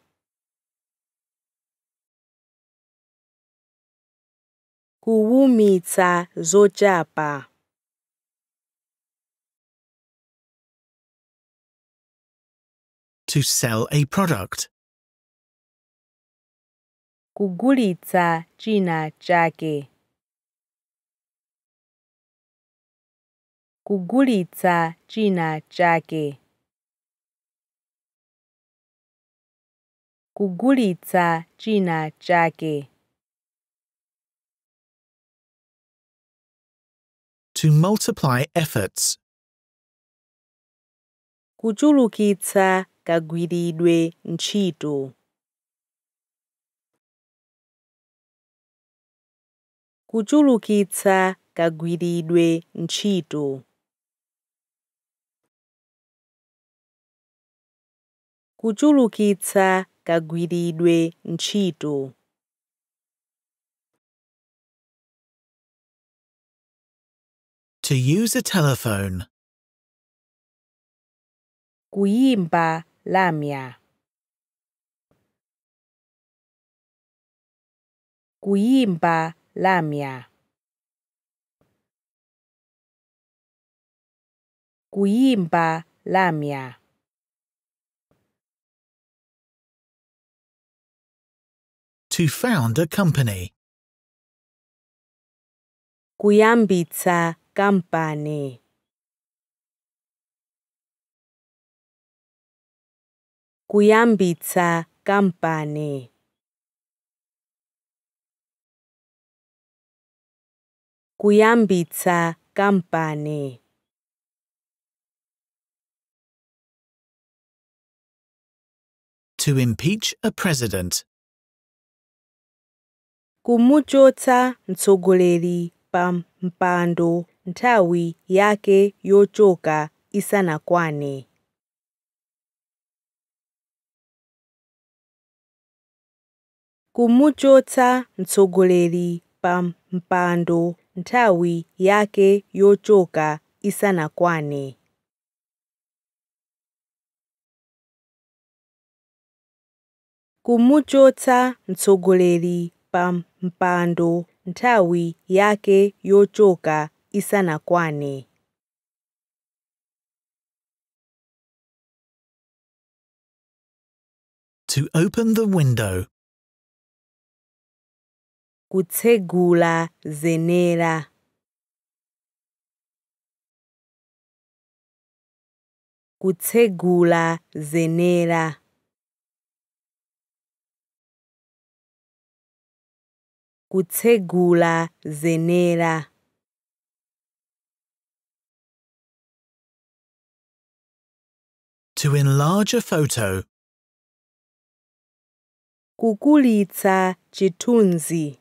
kuwumitsa zochapa to sell a product kugulitsa china chake kugulitsa china chake kugulitsa china chake to multiply efforts. Kuchulukitsa kagwiridwe ntchito. Kuchulukitsa kagwiridwe ntchito. Kuchulukitsa kagwiridwe To use a telephone. Kuimba lamia. Kuimba lamia. Kuimba lamia. To found a company. Kuyambitsa company. Kuyambitsa company. Kuyambitsa company. To impeach a president. Kumujotsa ntsogoleri. pa mpando nthawi yake yochoka isanakwane kumuchotsa mtsogoleri pa mpando nthawi yake yochoka isanakwane kumuchotsa mtsogoleri pa mpando ntawi yake yochoka isana kwane. To open the window. Kutegula zenera. Kutegula zenera. kutsegula zenera To enlarge a photo. Kukulitsa chitunzi.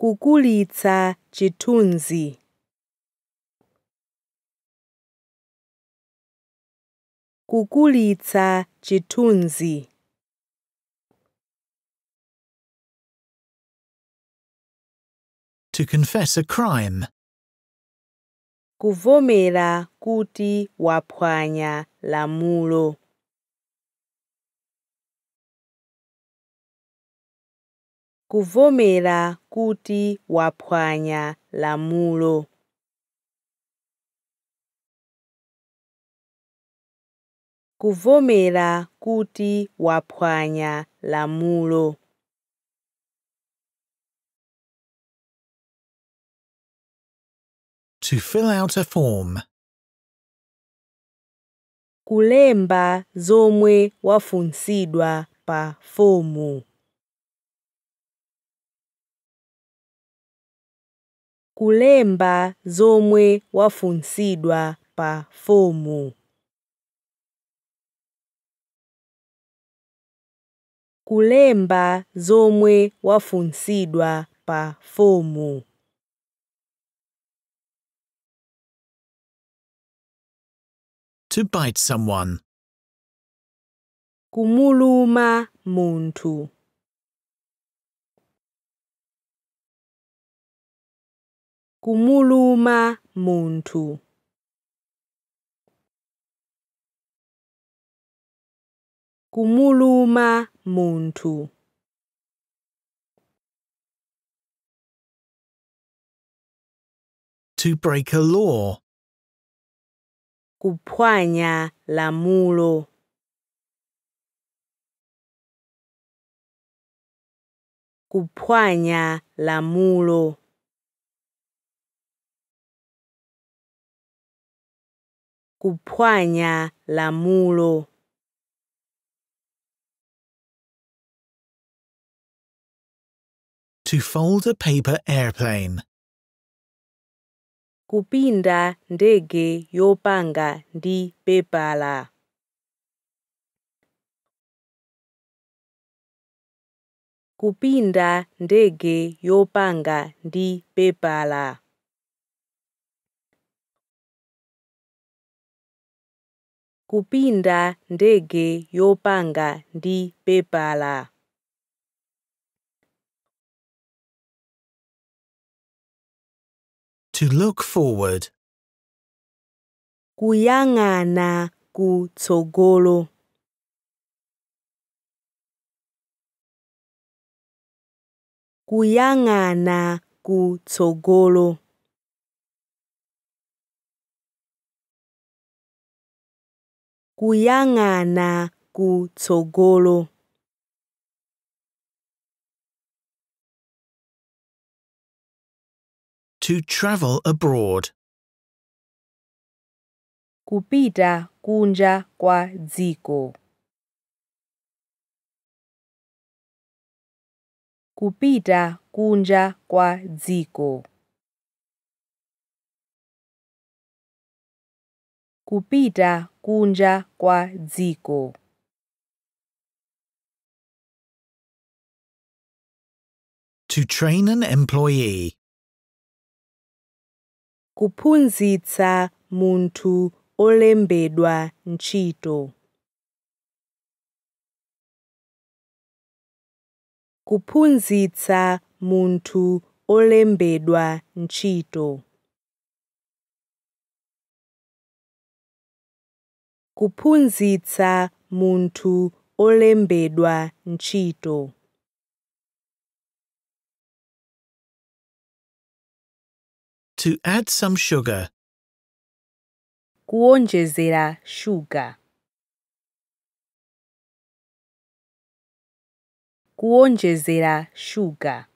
Kukulitsa chitunzi. Kukulitsa chitunzi. to confess a crime. Kuvomera kuti waphwanya lamulo. Kuvomera kuti waphwanya lamulo. Kuvomera kuti waphwanya lamulo. To fill out a form. Kulemba zomwe wafunsidwa pa fomu. Kulemba zomwe wafunsidwa pa fomu. Kulemba zomwe wafunsidwa pa fomu. to bite someone. Kumuluma muntu. Kumuluma muntu. Kumuluma muntu. To break a law kuphwanya lamulo kuphwanya lamulo kuphwanya lamulo to fold a paper airplane okupinda ndege yopanga ndi pepala kupinda ndege yopanga ndi pepala kupinda ndege yopanga ndi pepala To look forward. Kuyangana kutsogolo. Kuyangana kutsogolo. Kuyangana kutsogolo. to travel abroad. Kupita kunja kwa dziko. Kupita kunja kwa dziko. Kupita kunja kwa dziko. To train an employee. kuphunzitsa munthu olembedwa ntchito. kuphunzitsa munthu olembedwa ntchito. kuphunzitsa munthu olembedwa ntchito To add some sugar. Kuongezera sugar. Kuongezera sugar.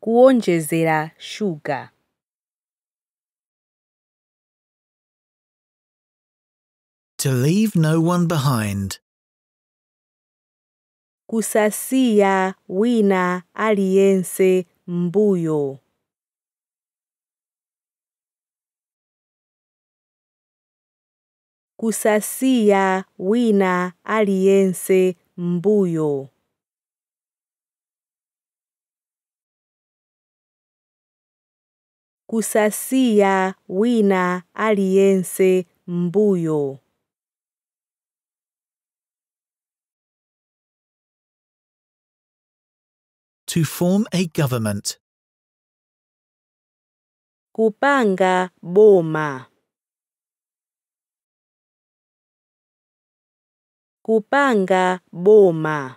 Kuongezera sugar. To leave no one behind. kusasia wina aliyense mbuyo kusasia wina aliyense mbuyo kusasia wina aliyense mbuyo To form a government. Kupanga boma. Kupanga boma.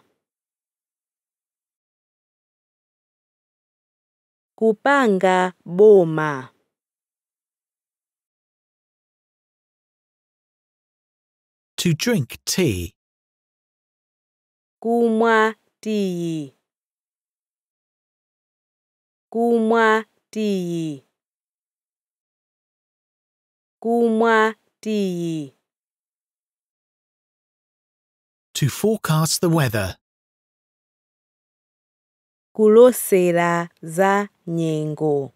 Kupanga boma. To drink tea. Kumwa tea kumwa Tii. kumwa Tii. to forecast the weather kulosera za nyengo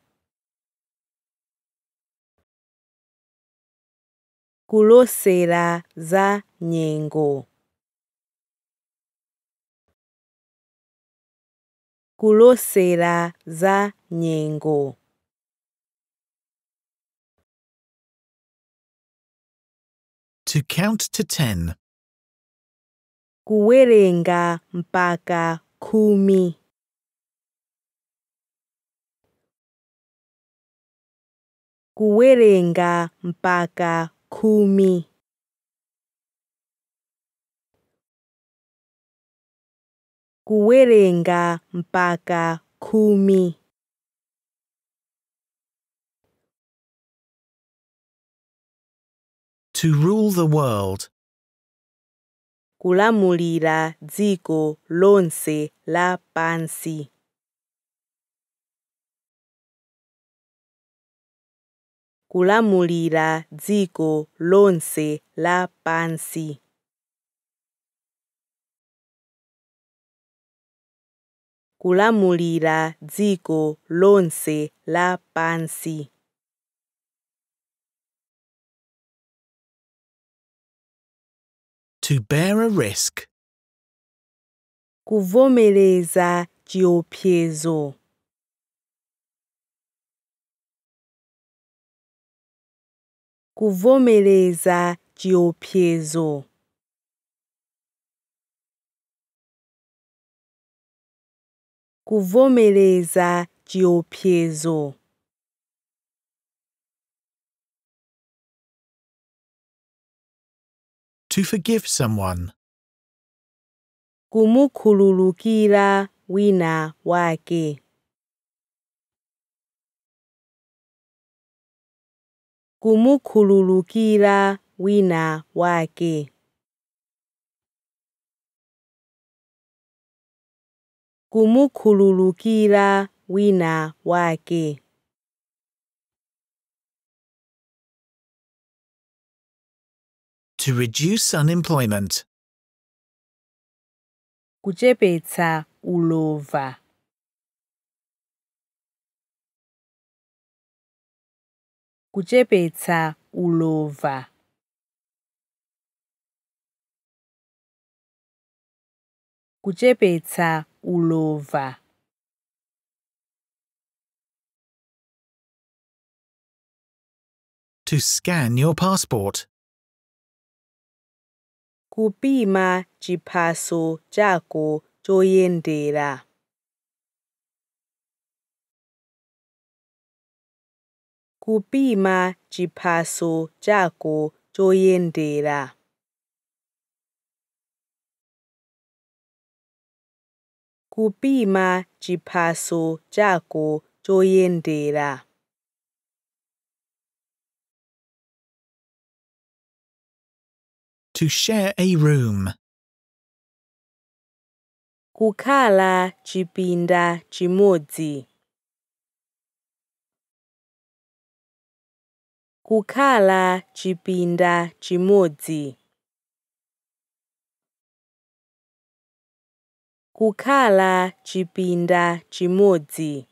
kulosera za nyengo kulosela za nyengo To count to 10 Kuwerenga mpaka kumi Kuwerenga mpaka kumi kuwerenga mpaka kumi. To rule the world. Kulamulira dziko lonse la pansi. Kulamulira dziko lonse la pansi. kulamulira dziko lonse la pansi. To bear a risk. Kuvomeleza chiopiezo. Kuvomeleza chiopiezo. kuvomereza chiopsezo To forgive someone. Kumukhululukira wina wake. Kumukhululukira wina wake. kumukhululukila wina wake to reduce unemployment kuchepetsa ulova kuchepetsa ulova kuchepetsa ulova to scan your passport. Kupima chipaso chako choyendera. Kupima chipaso chako choyendera. kupima chiphaso chako choyendera. To share a room. Kukala chipinda chimodzi. Kukala chipinda chimodzi. kukhala chipinda chimodzi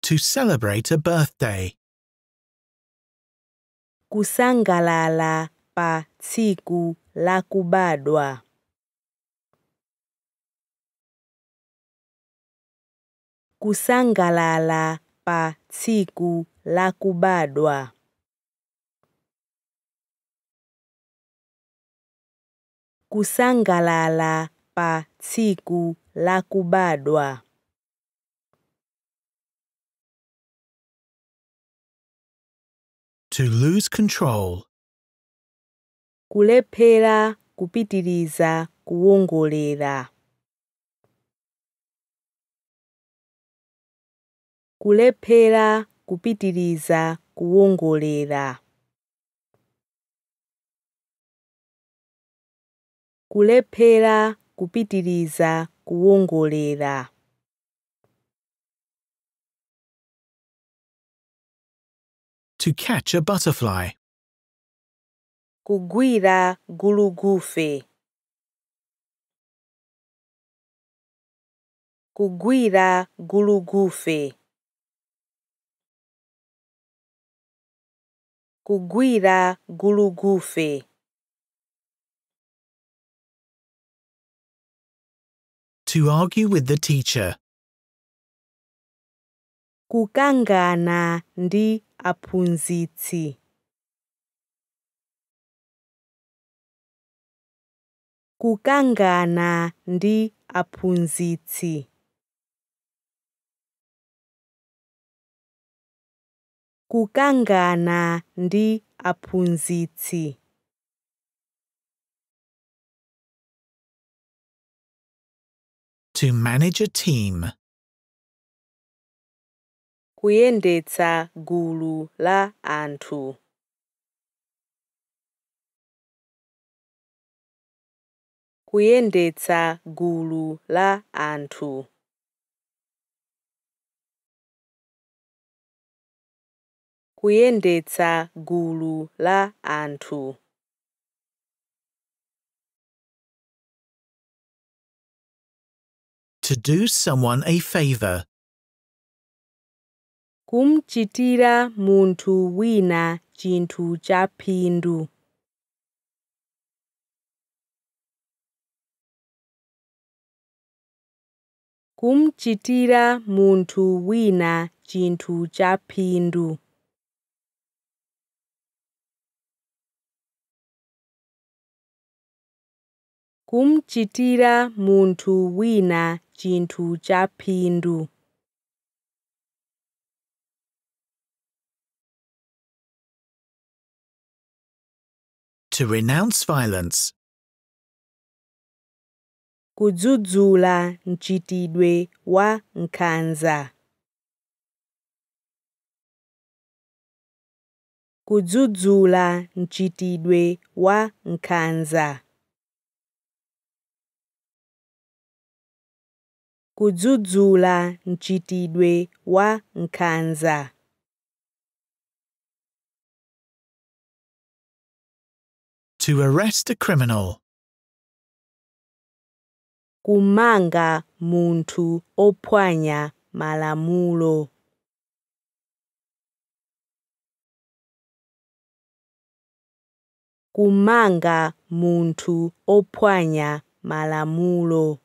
To celebrate a birthday. Kusangalala pa tsiku lakubadwa. Kusangalala pa tsiku lakubadwa. kusangalala pa siku la kubadwa. To lose control. Kulepera kupitiriza kuwongolera. Kulepera kupitiriza kuwongolera. kulephera kupitiriza kuwongolera To catch a butterfly. Kugwira gulugufe. Kugwira gulugufe. Kugwira gulugufe. To argue with the teacher. Kukangana ndi apunziti. Kukangana ndi apunziti. Kukangana ndi apunziti. To manage a team. Kuyendeza gulu la anthu. Kuyendeza gulu la anthu. Kuyendeza gulu la anthu. To do someone a favor. Kumchitira muntu wina chintu chapindu. Kumchitira muntu wina chintu chapindu. kumchitira muntu wina chintu cha phindu To renounce violence. Kudzudzula nchitidwe wa nkhanza. Kudzudzula nchitidwe wa nkhanza. kudzudzula mchitidwe wa nkhanza To arrest a criminal. Kumanga munthu ophwanya malamulo. Kumanga munthu ophwanya malamulo.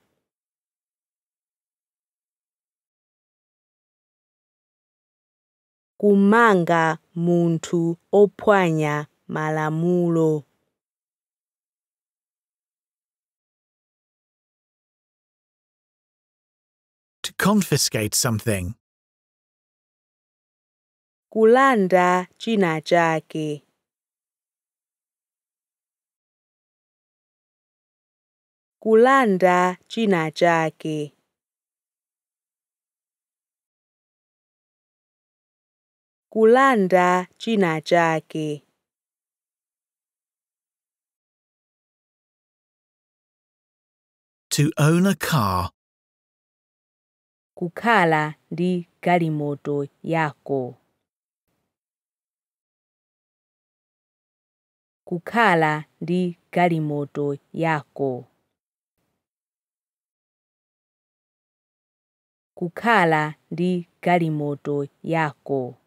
kumanga munthu ophwanya malamulo To confiscate something. Kulanda china chake. Kulanda china chake. kulanda china chake. To own a car. Kukala ndi garimoto yako. Kukala ndi garimoto yako. Kukala ndi garimoto yako.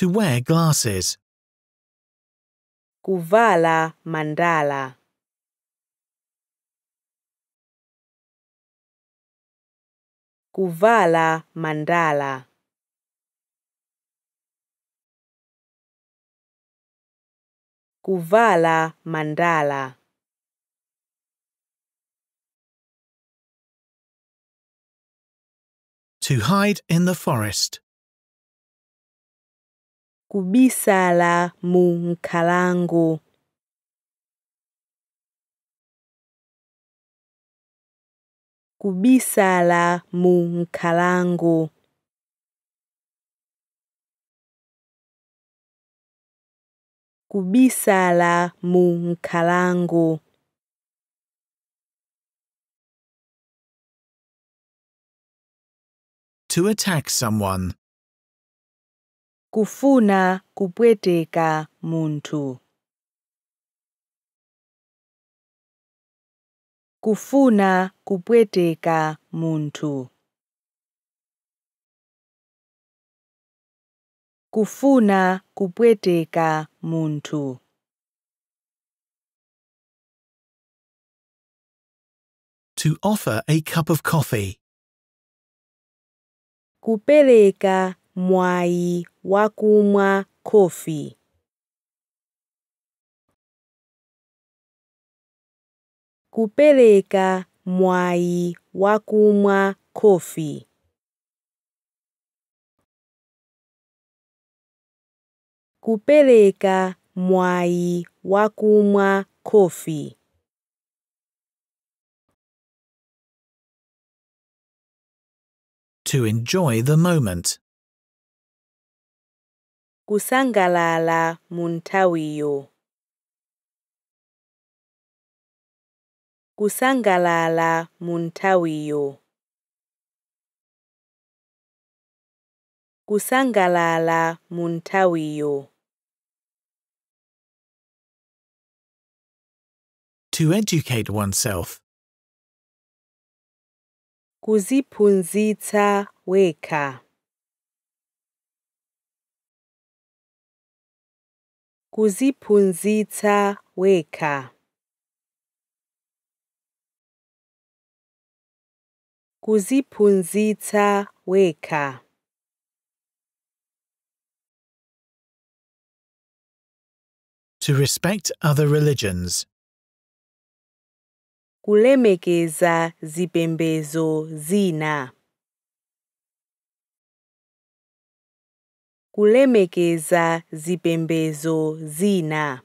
To wear glasses. Kuvala mandala. Kuvala mandala. Kuvala mandala. To hide in the forest. Kubisa la Munkalango. Kubisa la Munkalango. Kubisa la Munkalango. To attack someone. kufuna kupweteka munthu. kufuna kupweteka munthu. kufuna kupweteka munthu. To offer a cup of coffee. Kupeleka mwai wa kọfị. Kupeleka mwai wa kọfị. Kupeleka mwai wa kọfị. To enjoy the moment kusangalala munthawiyo kusangalala munthawiyo kusangalala munthawiyo to educate oneself kuziphunzitsa weka kuziphunzitsa wekha kuziphunzitsa wekha to respect other religions kulemekeza zipembezo zina kulemekeza zipembedzo zina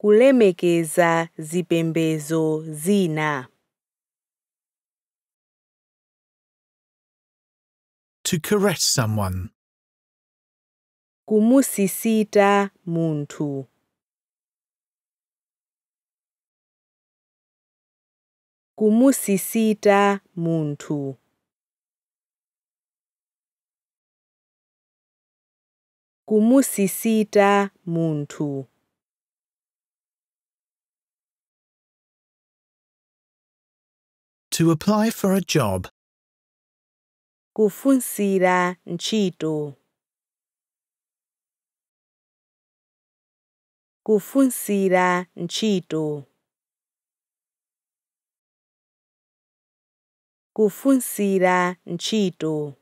kulemekeza zipembedzo zina to caress someone kumusisita munthu kumusisita munthu kumusisita munthu To apply for a job. Kufunsira ntchito. Kufunsira ntchito. Kufunsira ntchito.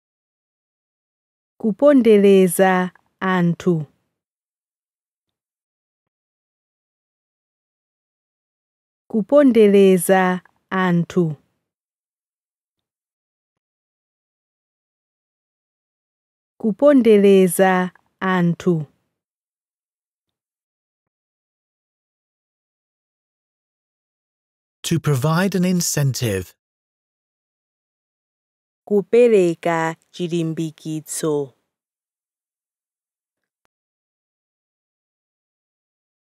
kupondereza anthu kupondereza anthu kupondereza two. to provide an incentive kupereka chilimbikizo.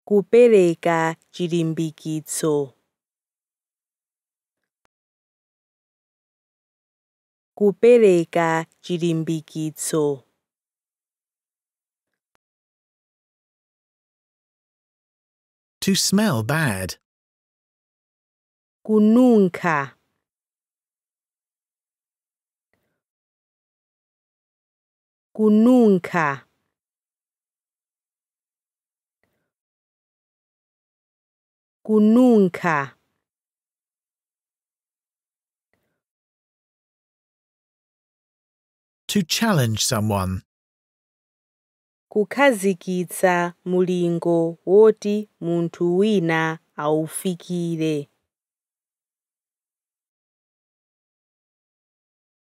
kupereka chilimbikizo. kupereka chilimbikizo. To smell bad. Kununka. kununka kununka to challenge someone kukhazikitsa mulingo woti munthu wina aufikire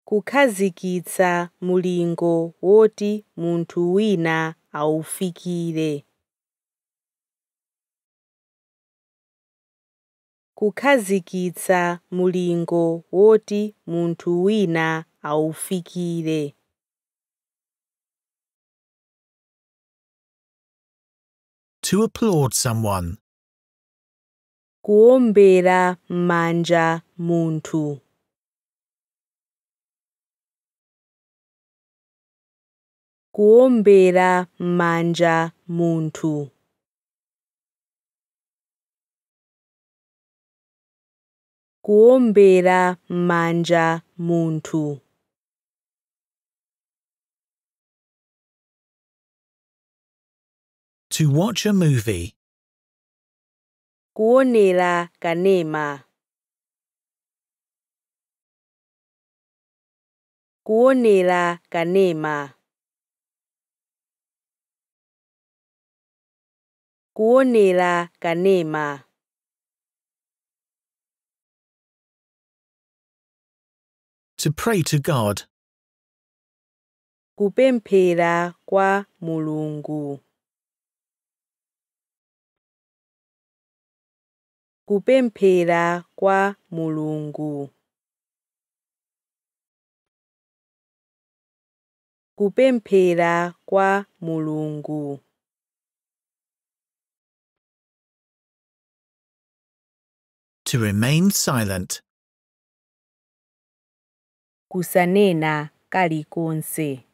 kukhazikitsa mulingo woti munthu wina kukhazikitsa mulingo woti munthu wina awufikire to applaud someone kuombera manja munthu kuombera manja muntu. kuombera manja muntu To watch a movie. Kuonera kanema. Kuonera kanema. kuonela kanema. To pray to God. Kupemphera kwa mulungu. Kupemphera kwa mulungu. kupemphera kwa mulungu To remain silent. Kusanena kalikonse.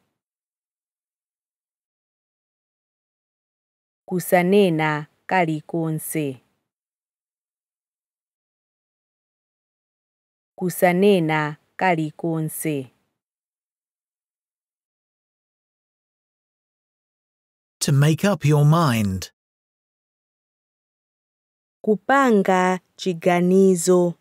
Kusanena kalikonse. Kusanena kalikonse. To make up your mind. Kupanga Chiganizo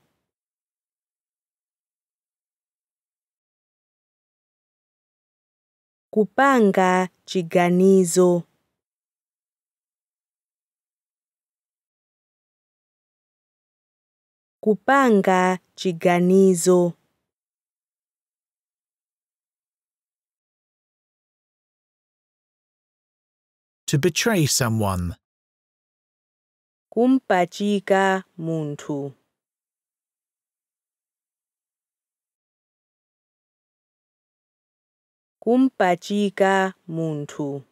kupanga chiganizo kupanga chiganizo to betray someone kumpachika muntu. kumpachika muntu.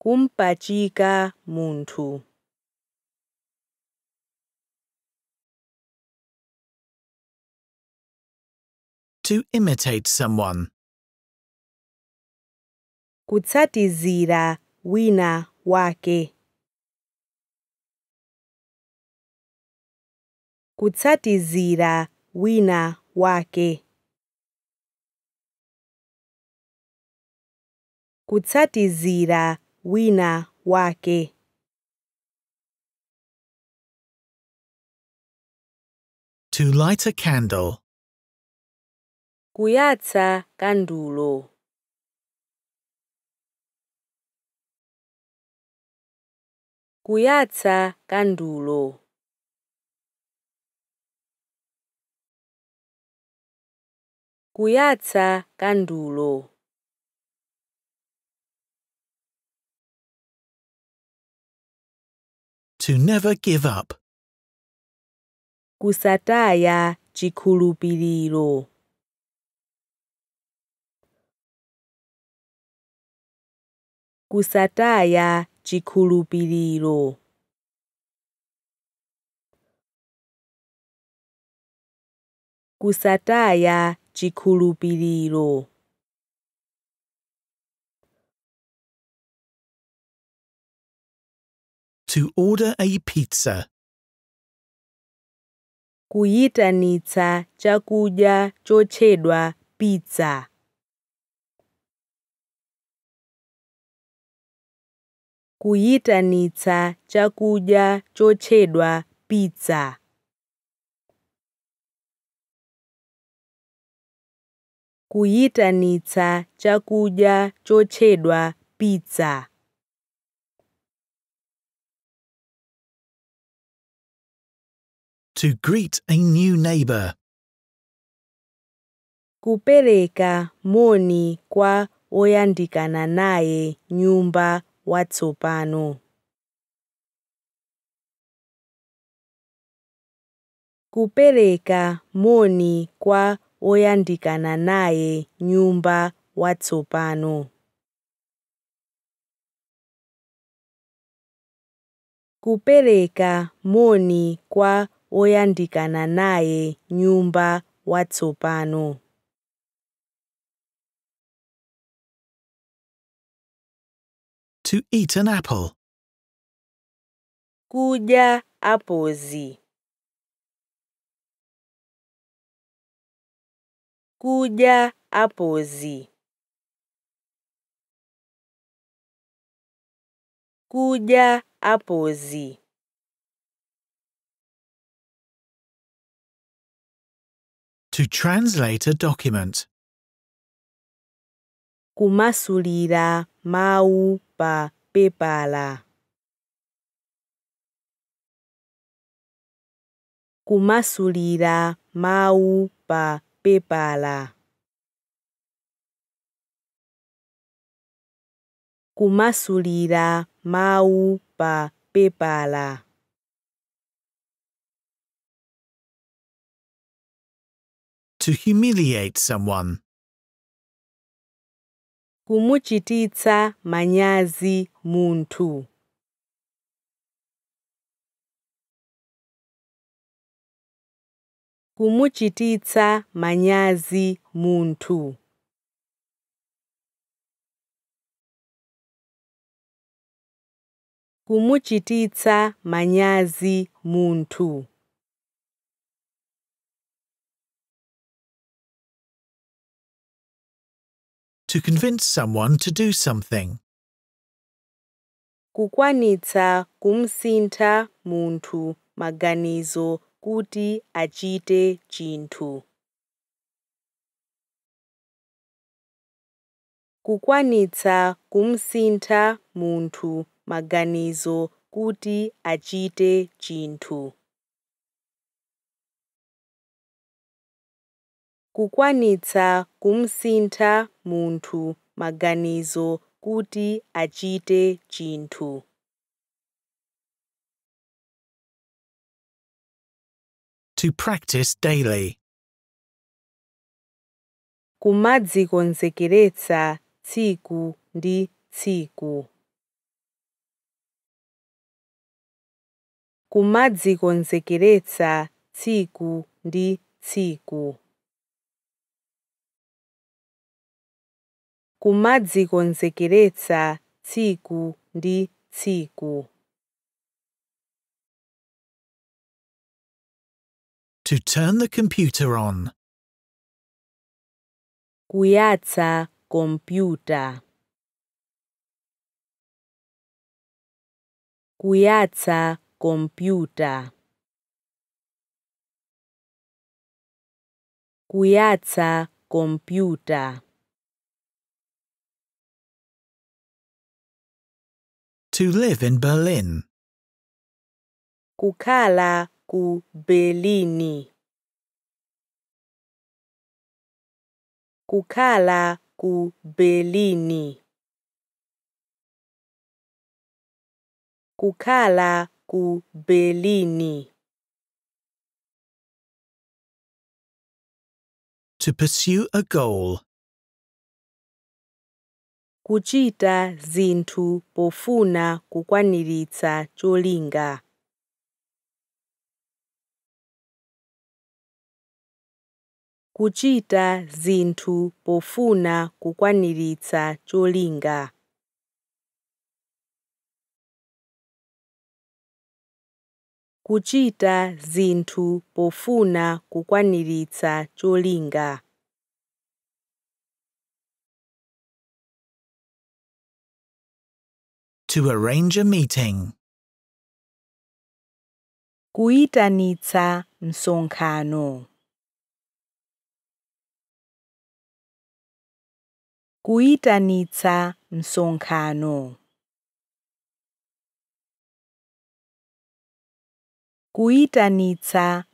kumpachika muntu. to imitate someone kutsatizira wina wake kutsatizira wina wake kutsatizira wina wake to light a candle kuyatsa kandulo Kuyatsa kandulo. Kuyatsa kandulo. To never give up. Kusataya chikhulupiriro. Kusataya 지쿠루비리로 kusataya chikulupiliro To order a pizza. Kuyitanitsa chakuja chochedwa pizza. kuyitanitsa chakudya chochedwa pizza kuyitanitsa chakudya chochedwa pizza To greet a new neighbor. kupereka moni kwa oyandikana naye nyumba watsopano. Kupereka moni kwa oyandikana naye nyumba watsopano. Kupereka moni kwa oyandikana naye nyumba watsopano. to eat an apple. Kuja apozi. Kuja apozi. Kuja apozi. To translate a document. Kumasulira mau pa pe pa la. Kumasulira mau pa pe pa la. Kumasulira mau pa pe pa la. To humiliate someone. kumuchititsa manyazi munthu kumuchititsa manyazi munthu kumuchititsa manyazi munthu to convince someone to do something. Kukwanitsa kumsintha muntu maganizo kuti achite chinthu. Kukwanitsa kumsintha muntu maganizo kuti achite chinthu. kukwanitsa kumsintha munthu maganizo kuti achite chinthu To practice daily. Kumadzikonzekeretsa tsiku ndi tsiku. Kumadzikonzekeretsa tsiku ndi tsiku. kumadzikonzekeretsa tsiku ndi tsiku To turn the computer on. Kuyatsa computer. Kuyatsa computer. Kuyatsa computer. To live in Berlin. Kukala ku Berlini. Kukala ku Berlini. Kukala ku Berlini. To pursue a goal. kuchita zinthu pofuna kukwaniritsa cholinga kuchita zinthu pofuna kukwaniritsa cholinga kuchita zinthu pofuna kukwaniritsa cholinga To arrange a meeting. Kuitanitsa Kuitanitsa Kuitanitsa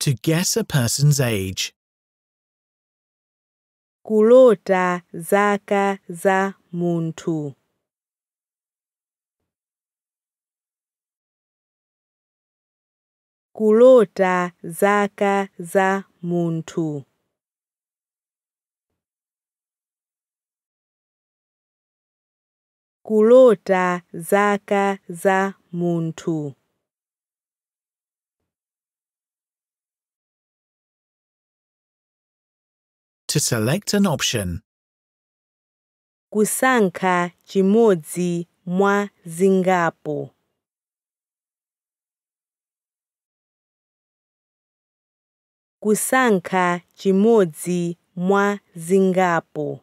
To guess a person's age. kulota zaka za munthu kulota zaka za munthu kulota zaka za munthu to select an option. Kusanka chimodzi mwa zingapo. Kusanka chimodzi mwa zingapo.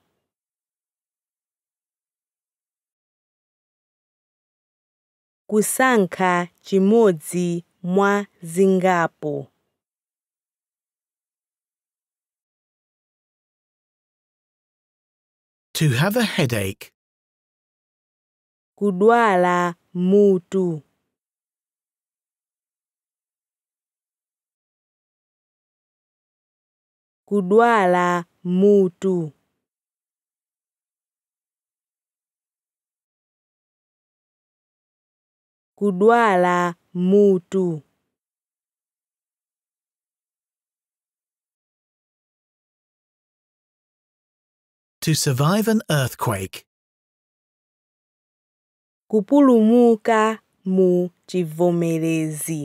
Kusanka chimodzi mwa zingapo. To have a headache. Kudwala mutu. Kudwala mutu. Kudwala mutu. To survive an earthquake. Kupulumuka mu chivomerezi.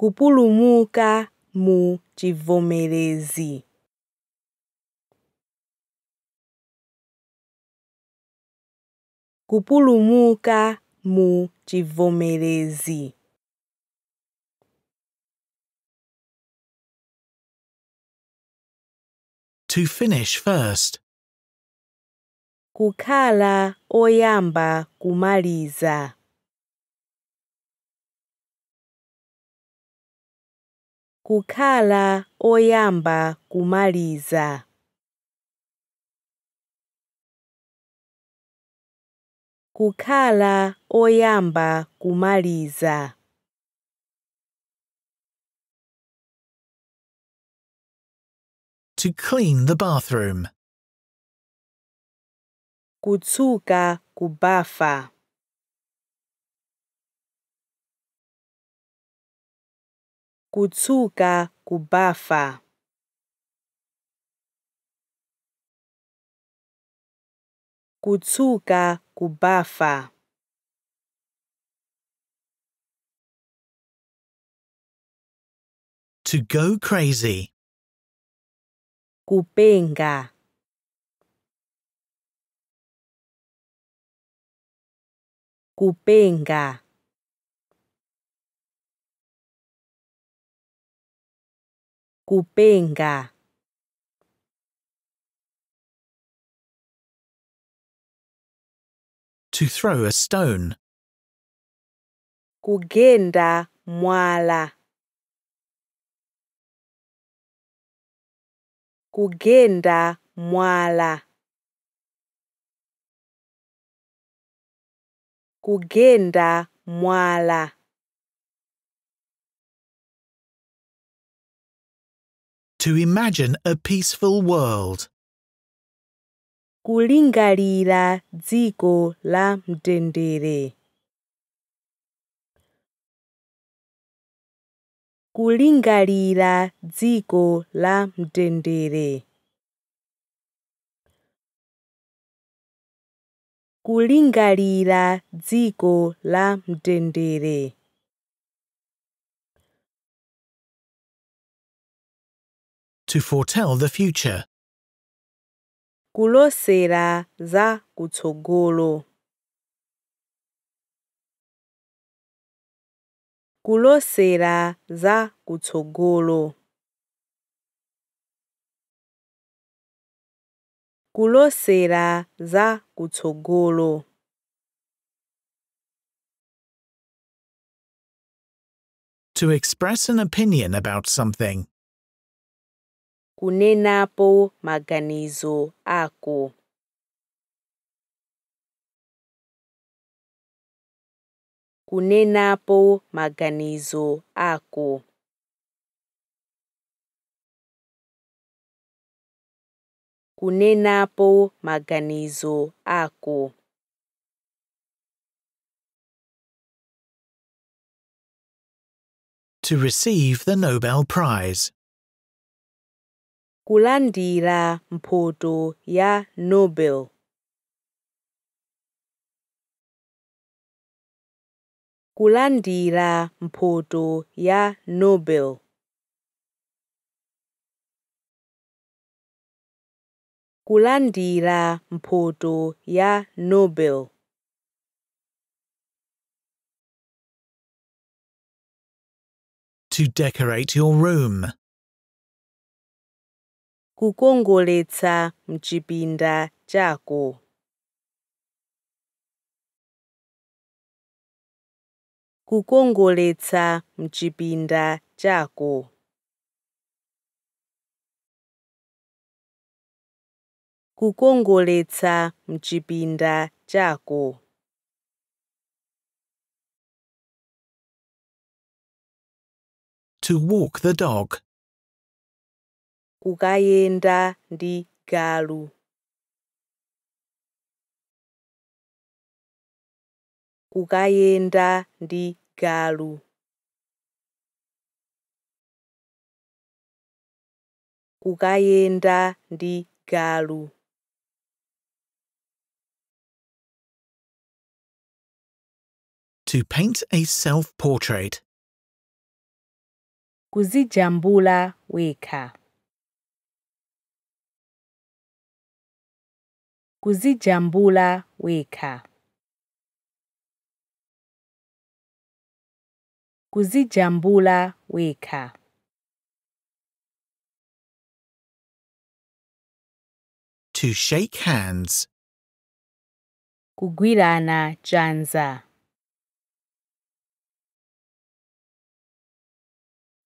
Kupulumuka mu chivomerezi. Kupulumuka mu chivomerezi. to finish first. Kukhala oyamba kumaliza. Kukhala oyamba kumaliza. Kukala Kukhala oyamba kumaliza. to clean the bathroom. Kutsuka kubafa. Kutsuka kubafa. Kutsuka kubafa. To go crazy. Kupenga. Kupenga. Kupenga. To throw a stone. Kugenda mwala. kugenda mwala kugenda mwala To imagine a peaceful world. Kulingalira dziko la mtendere. kulingalira dziko la mtendere. kulingalira dziko la mtendere. To foretell the future. kulosera za kutsogolo. kulosera za kutsogolo kulosera za kutsogolo To express an opinion about something. Kunenapo maganizo ako. kunena hapo maganizo ako. Kunena maganizo ako. To receive the Nobel Prize. Kulandira mpodo ya Nobel. kulandira mphotho ya nobel kulandira mphotho ya nobel to decorate your room kukongoletsa mchipinda chako kukongoletsa mchipinda chako kukongoletsa mchipinda chako to walk the dog kukayenda ndi galu kukayenda ndi galo kukaenda ndi galu. To paint a self-portrait. Kuzijambula weka. Kuzijambula weka. kuzijambula wekha to shake hands kugwirana janza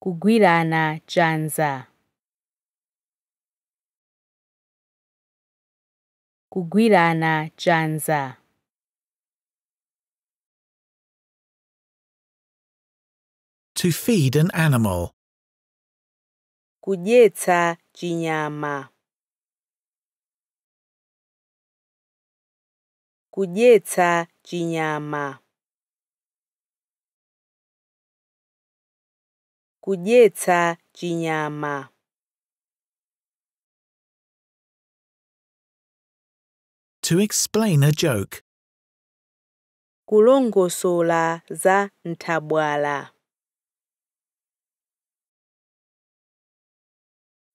kugwirana janza kugwirana janza To feed an animal. Kudyetsa chinyama. Kudyetsa chinyama. Kudyetsa chinyama. To explain a joke. Kulongosola za ntabwala.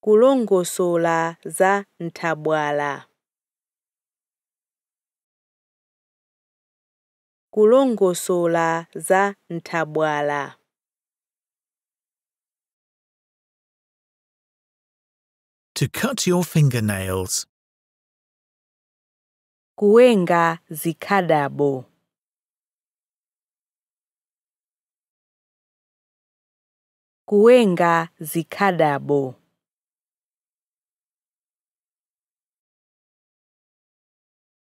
kulongosola za nthabwala kulongosola za nthabwala to cut your fingernails kuwenga zikhadabo kuwenga zikhadabo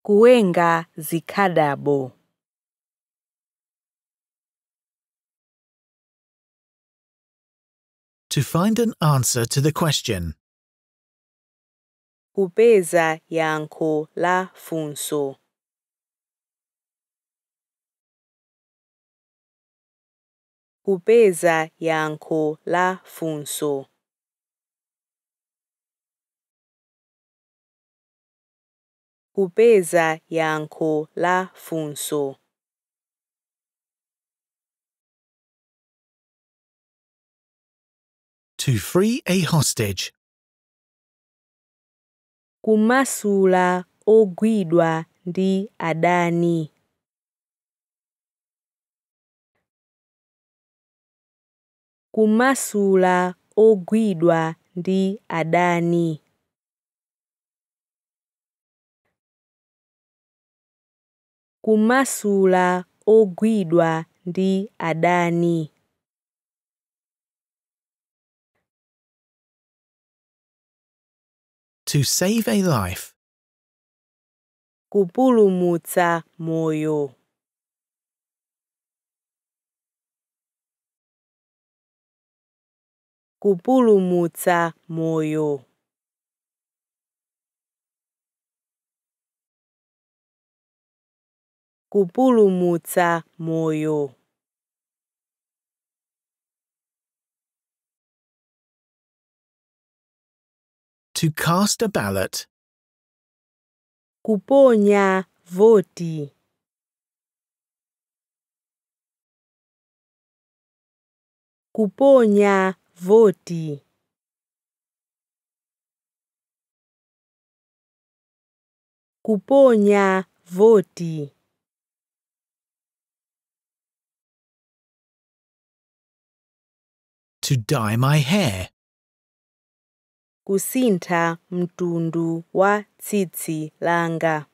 kuenga zikadabo. To find an answer to the question. Kupeza yanko la funso. Kupeza yanko la funso. ubeza yanko la funso. To free a hostage. Kumasula ogwidwa ndi adani. Kumasula ogwidwa ndi adani. kumasula ogwidwa ndi adani. To save a life. Kupulumutsa moyo. Kupulumutsa moyo. kupulumutsa moyo. To cast a ballot. Kuponya voti. Kuponya voti. Kuponya voti. to dye my hair. Kusinta mtundu wa tsitsi langa.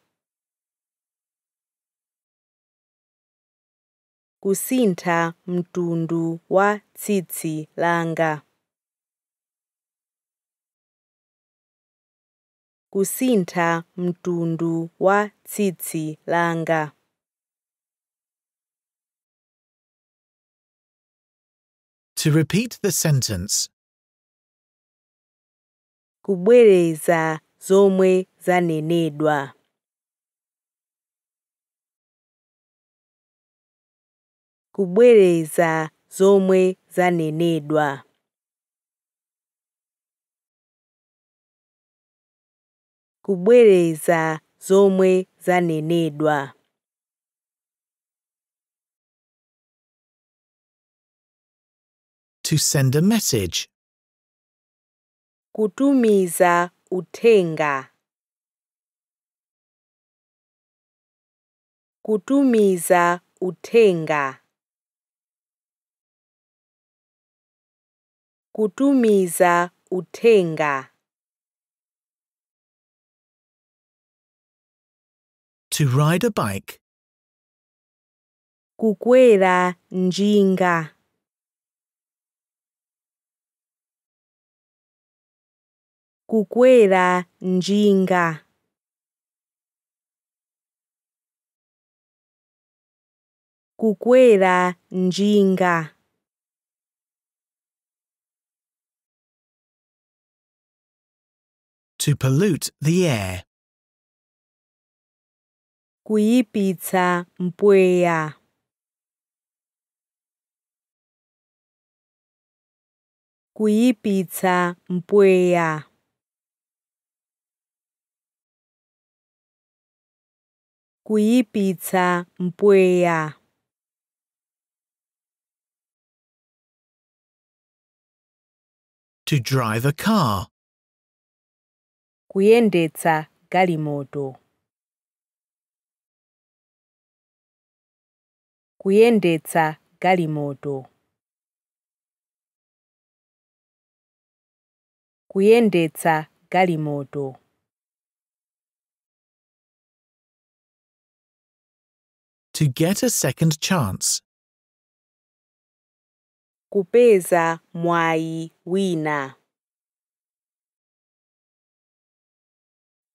Kusinta mtundu wa tsitsi langa. Kusinta mtundu wa tsitsi langa. To repeat the sentence. Kubwereza zomwe zanenedwa. Kubwereza zomwe zanenedwa. Kubwereza zomwe zanenedwa. To send a message. Kutumiza utenga. Kutumiza utenga. Kutumiza utenga. To ride a bike. Kukwera njinga. kukwera njinga. kukwera njinga to pollute the air kuyipitsa mpweya kuyipitsa mpweya kuyipitsa mpweya. To drive a car. Kuyendetsa galimoto. Kuyendetsa galimoto. Kuyendetsa galimoto. To get a second chance. Kupeza mwai wina.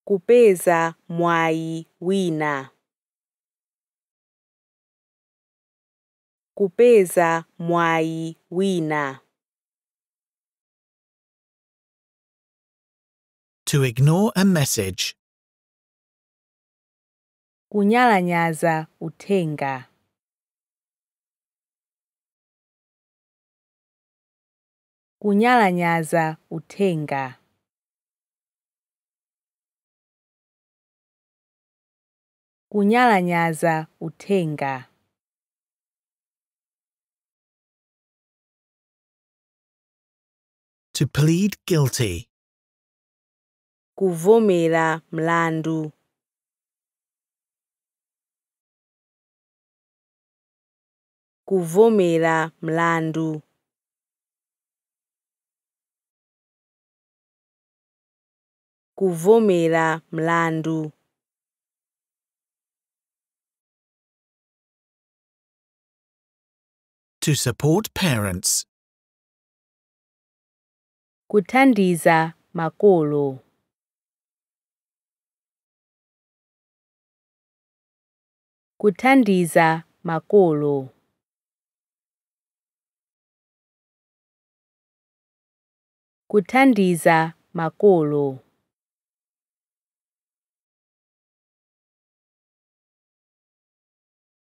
Kupeza mwai wina. Kupeza mwai wina. To ignore a message kunyalanyaza uthenga kunyalanyaza uthenga kunyalanyaza uthenga to plead guilty kuvumela mlandu kuvomera mlandu kuvomera mlandu to support parents kuthandiza makolo kuthandiza makolo kuthandiza makolo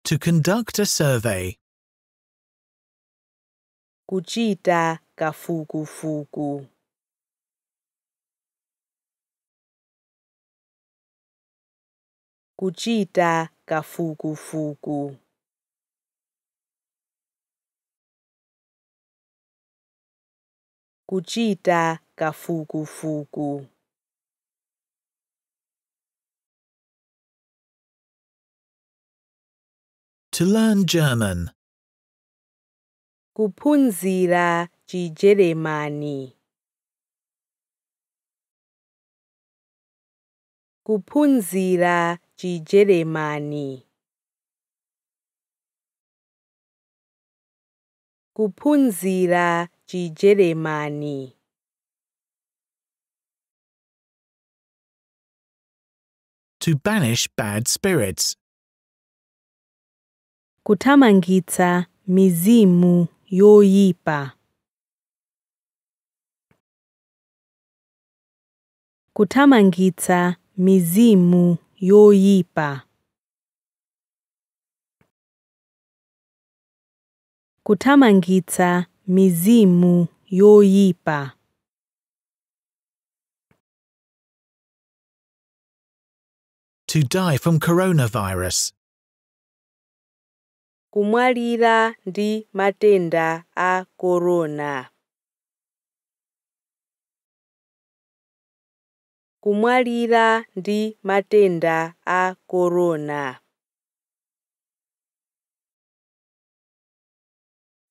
To conduct a survey. Kuchita kafukufuku. Kuchita kafukufuku. kuchita kafukufuku To learn German. Kupunzira chijeremani. Kupunzira chijeremani. Kupunzira Chijeremani To banish bad spirits Kutamangita mizimu yoyipa Kutamangita mizimu yoyipa Kutamangitsa mizimu yoyipa to die from coronavirus kumwalira ndi matenda a corona kumwalira ndi matenda a corona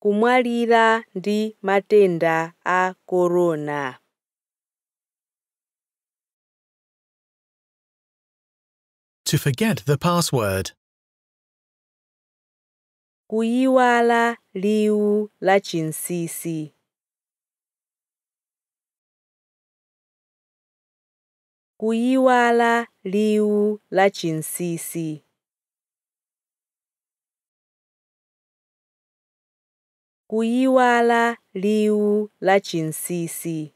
kumwalira ndi matenda a korona. To forget the password. Kuiwala liu la chinsisi. Kuiwala liu la chinsisi. huiwala liu la chinsisi.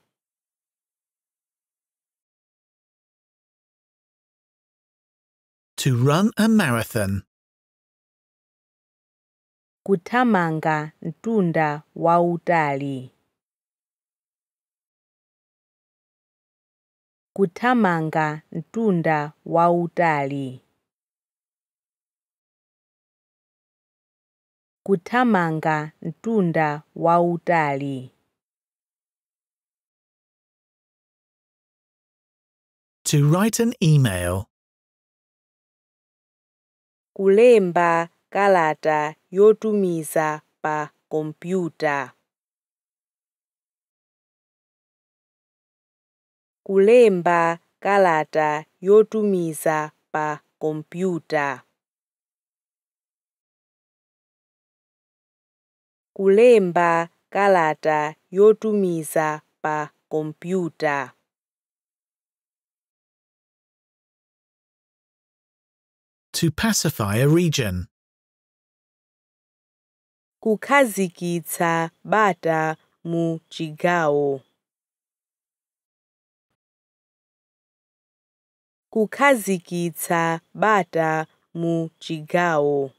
To run a marathon. Kutamanga ntunda wautali. Kutamanga ntunda wautali. kuthamanga mtunda wa To write an email. Kulemba kalata yotumiza pa kompyuta. Kulemba kalata yotumiza pa kompyuta. kulemba kalata yotumiza pa kompyuta. To pacify a region. Kukhazikitsa bata mu chigawo. Kukhazikitsa bata mu chigawo.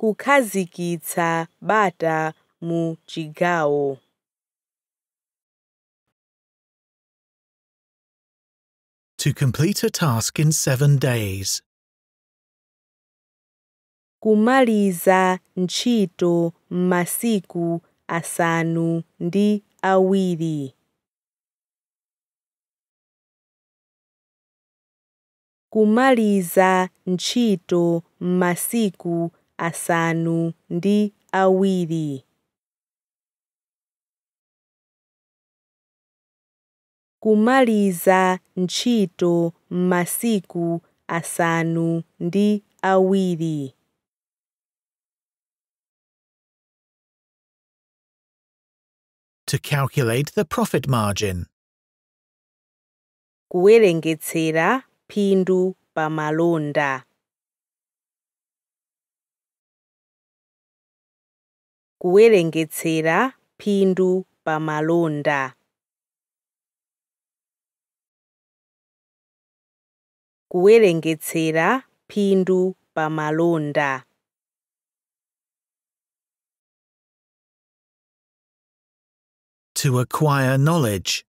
kukhazikitsa bata mu chigawo To complete a task in seven days. Kumaliza nchito masiku asanu ndi awiri. Kumaliza nchito masiku asanụ ndị Awịrị. Kumaliza nchito masiku asanu ndi awiri. To calculate the profit margin. Kuwerengetsera pindu pamalonda. kuwerengetsera phindu pa malonda kuwerengetsera phindu pa malonda to acquire knowledge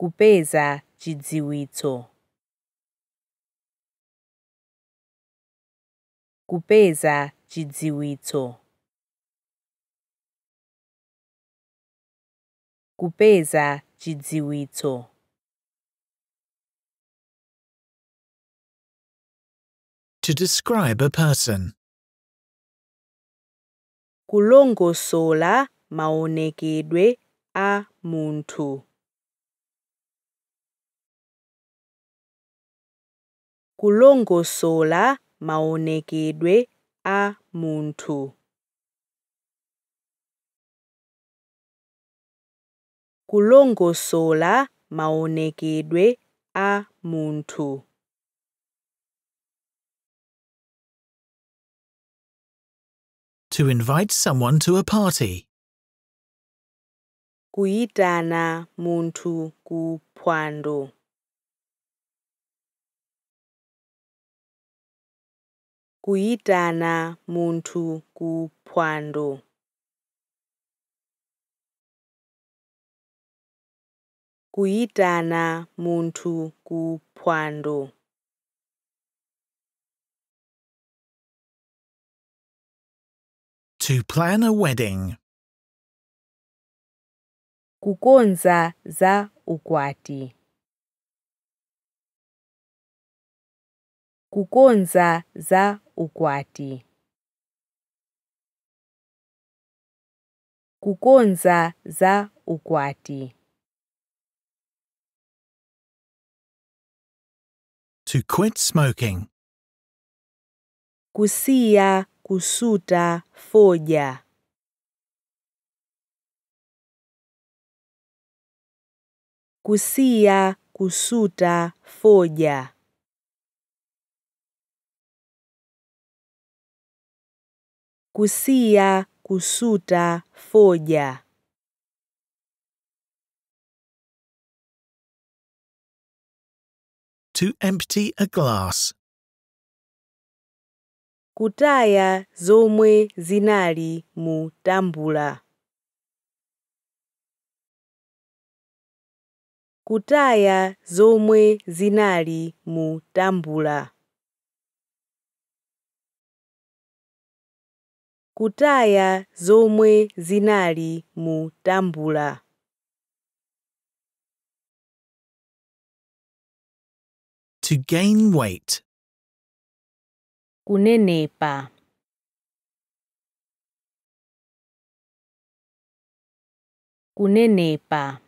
kupeza chidziwitso kupeza Jidziwitso. Kupeza Jidziwitso. To describe a person. Kulongosola maonekedwe a muntu. Kulongosola maonekedwe a muntu. amuntu kulongosola maonekedwe muntu. To invite someone to a party. Kuitana muntu kuphwando. kuidana munthu kuphwando. kuidana munthu kuphwando. To plan a wedding. Kukonza za ukwati. kukonza za ukwati. Kukonza za ukwati. To quit smoking. Kusia, kusuta, foja. Kusia, kusuta, foja. kusia, kusuta, foja. To empty a glass. Kutaya zomwe zinali mu tambula. Kutaya zomwe zinali mu tambula. kutaya zomwe zinali mutambula. To gain weight. Kunenepa. Kunenepa.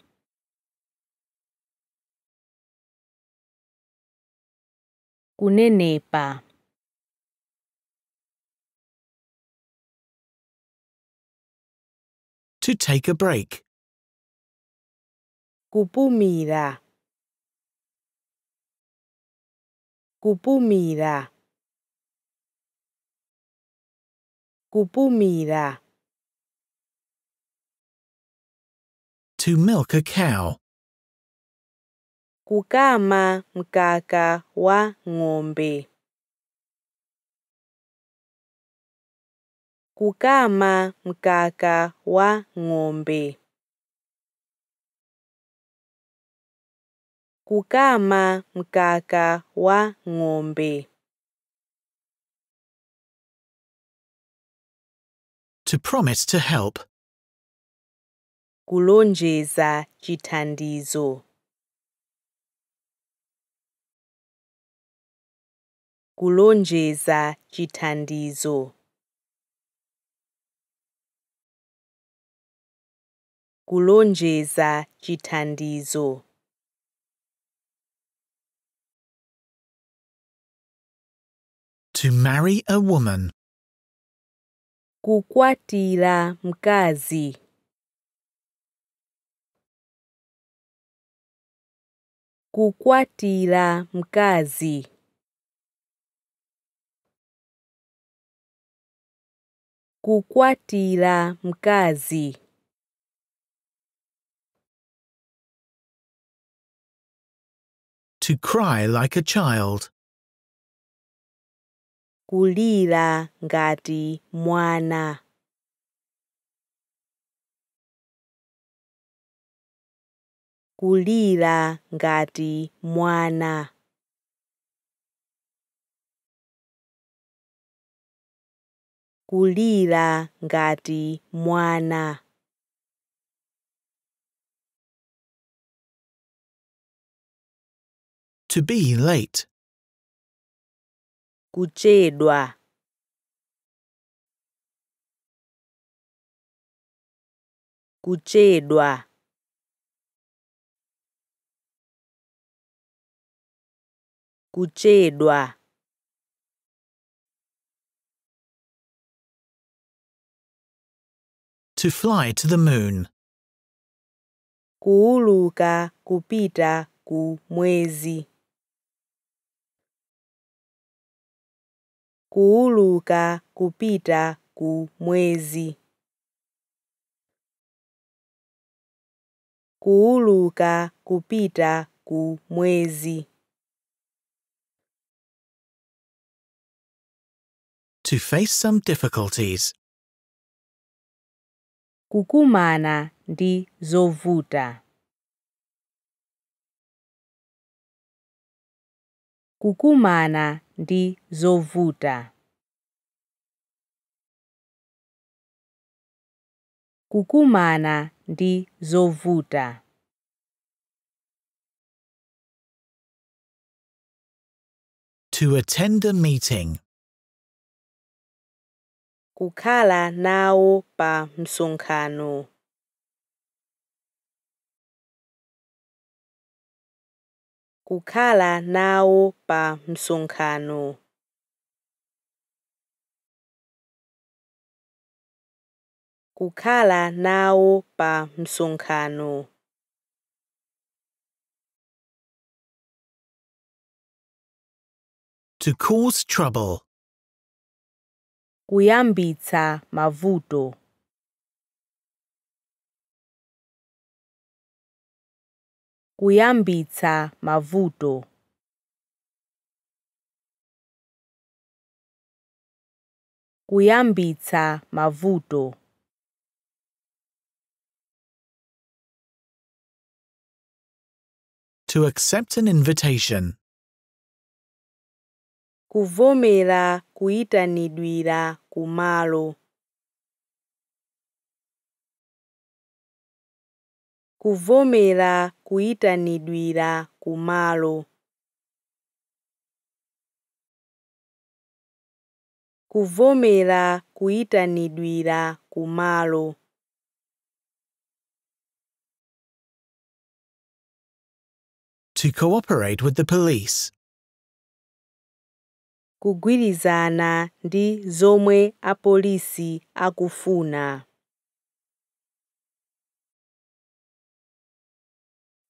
Kunenepa. Kunenepa. To take a break. Kupumira. Kupumira. Kupumira. To milk a cow. Kukama mkaka wa ng'ombe. kukama mkaka wa ng'ombe. Kukama mkaka wa ng'ombe. To promise to help. Kulonjeza chitandizo. Kulonjeza chitandizo. kulonjeza chithandizo to marry a woman kukwatira mkazi kukwatira mkazi kukwatira mkazi to cry like a child. Kulila ngati mwana. Kulila ngati mwana. Kulila ngati mwana. To be late. Kuchedwa. Kuchedwa. Kuchedwa. To fly to the moon. Kuuluka kupita ku kuuluka kupita ku mwezi kuuluka kupita ku mwezi to face some difficulties kukumana ndi zovuta kukumana ndizovuta. Kukumana zovuta. To attend a meeting. Kukala nao pa msonkhano. kukhala nawo pa msonkhano kukhala nawo pa msonkhano to cause trouble kuyambitsa mavuto kuyambitsa mavuto kuyambitsa mavuto to accept an invitation kuvomera nidwira kumalo kuvomera kuyitanidwira ku malo. kuvomera kuyitanidwira ku malo to cooperate with the police kugwirizana ndi zomwe apolisi akufuna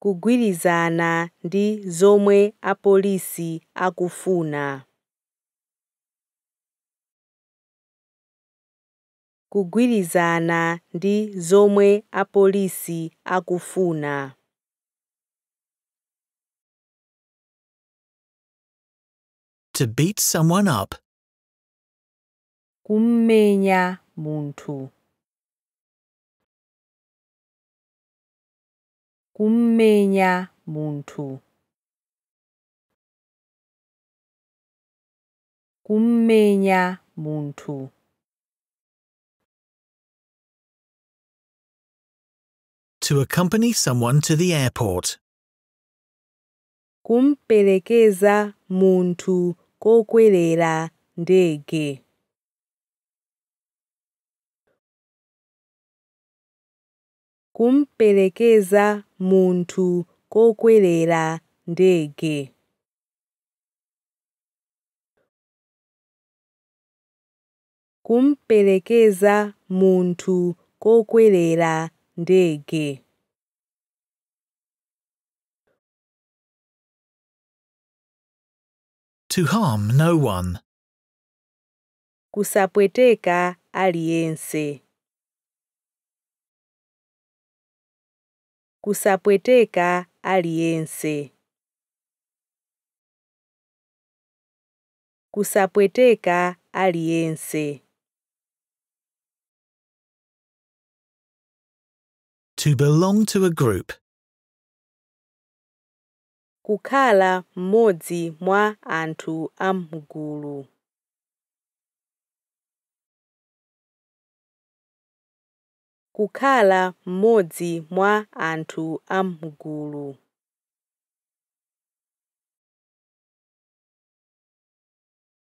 kugwirizana ndi zomwe apolisi akufuna. kugwirizana ndi zomwe apolisi akufuna. To beat someone up. kummenya muntu. kumenya muntu. kummenya muntu. To accompany someone to the airport. Kumpelekeza muntu kokwerera ndege. kumperekeza muntu kokwerera ndege kumperekeza muntu kokwerera ndege To harm no one. Kusapweteka aliyense. kusapweteka aliense. Kusapweteka aliense. To belong to a group. Kukala mozi mwa anthu am'gulu. kukhala mmodzi mwa anthu a m'gulu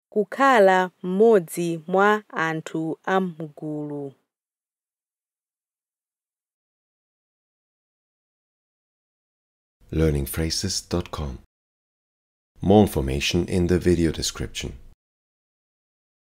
kukhala mmodzi mwa anthu a m'gulu learningphrases.com more information in the video description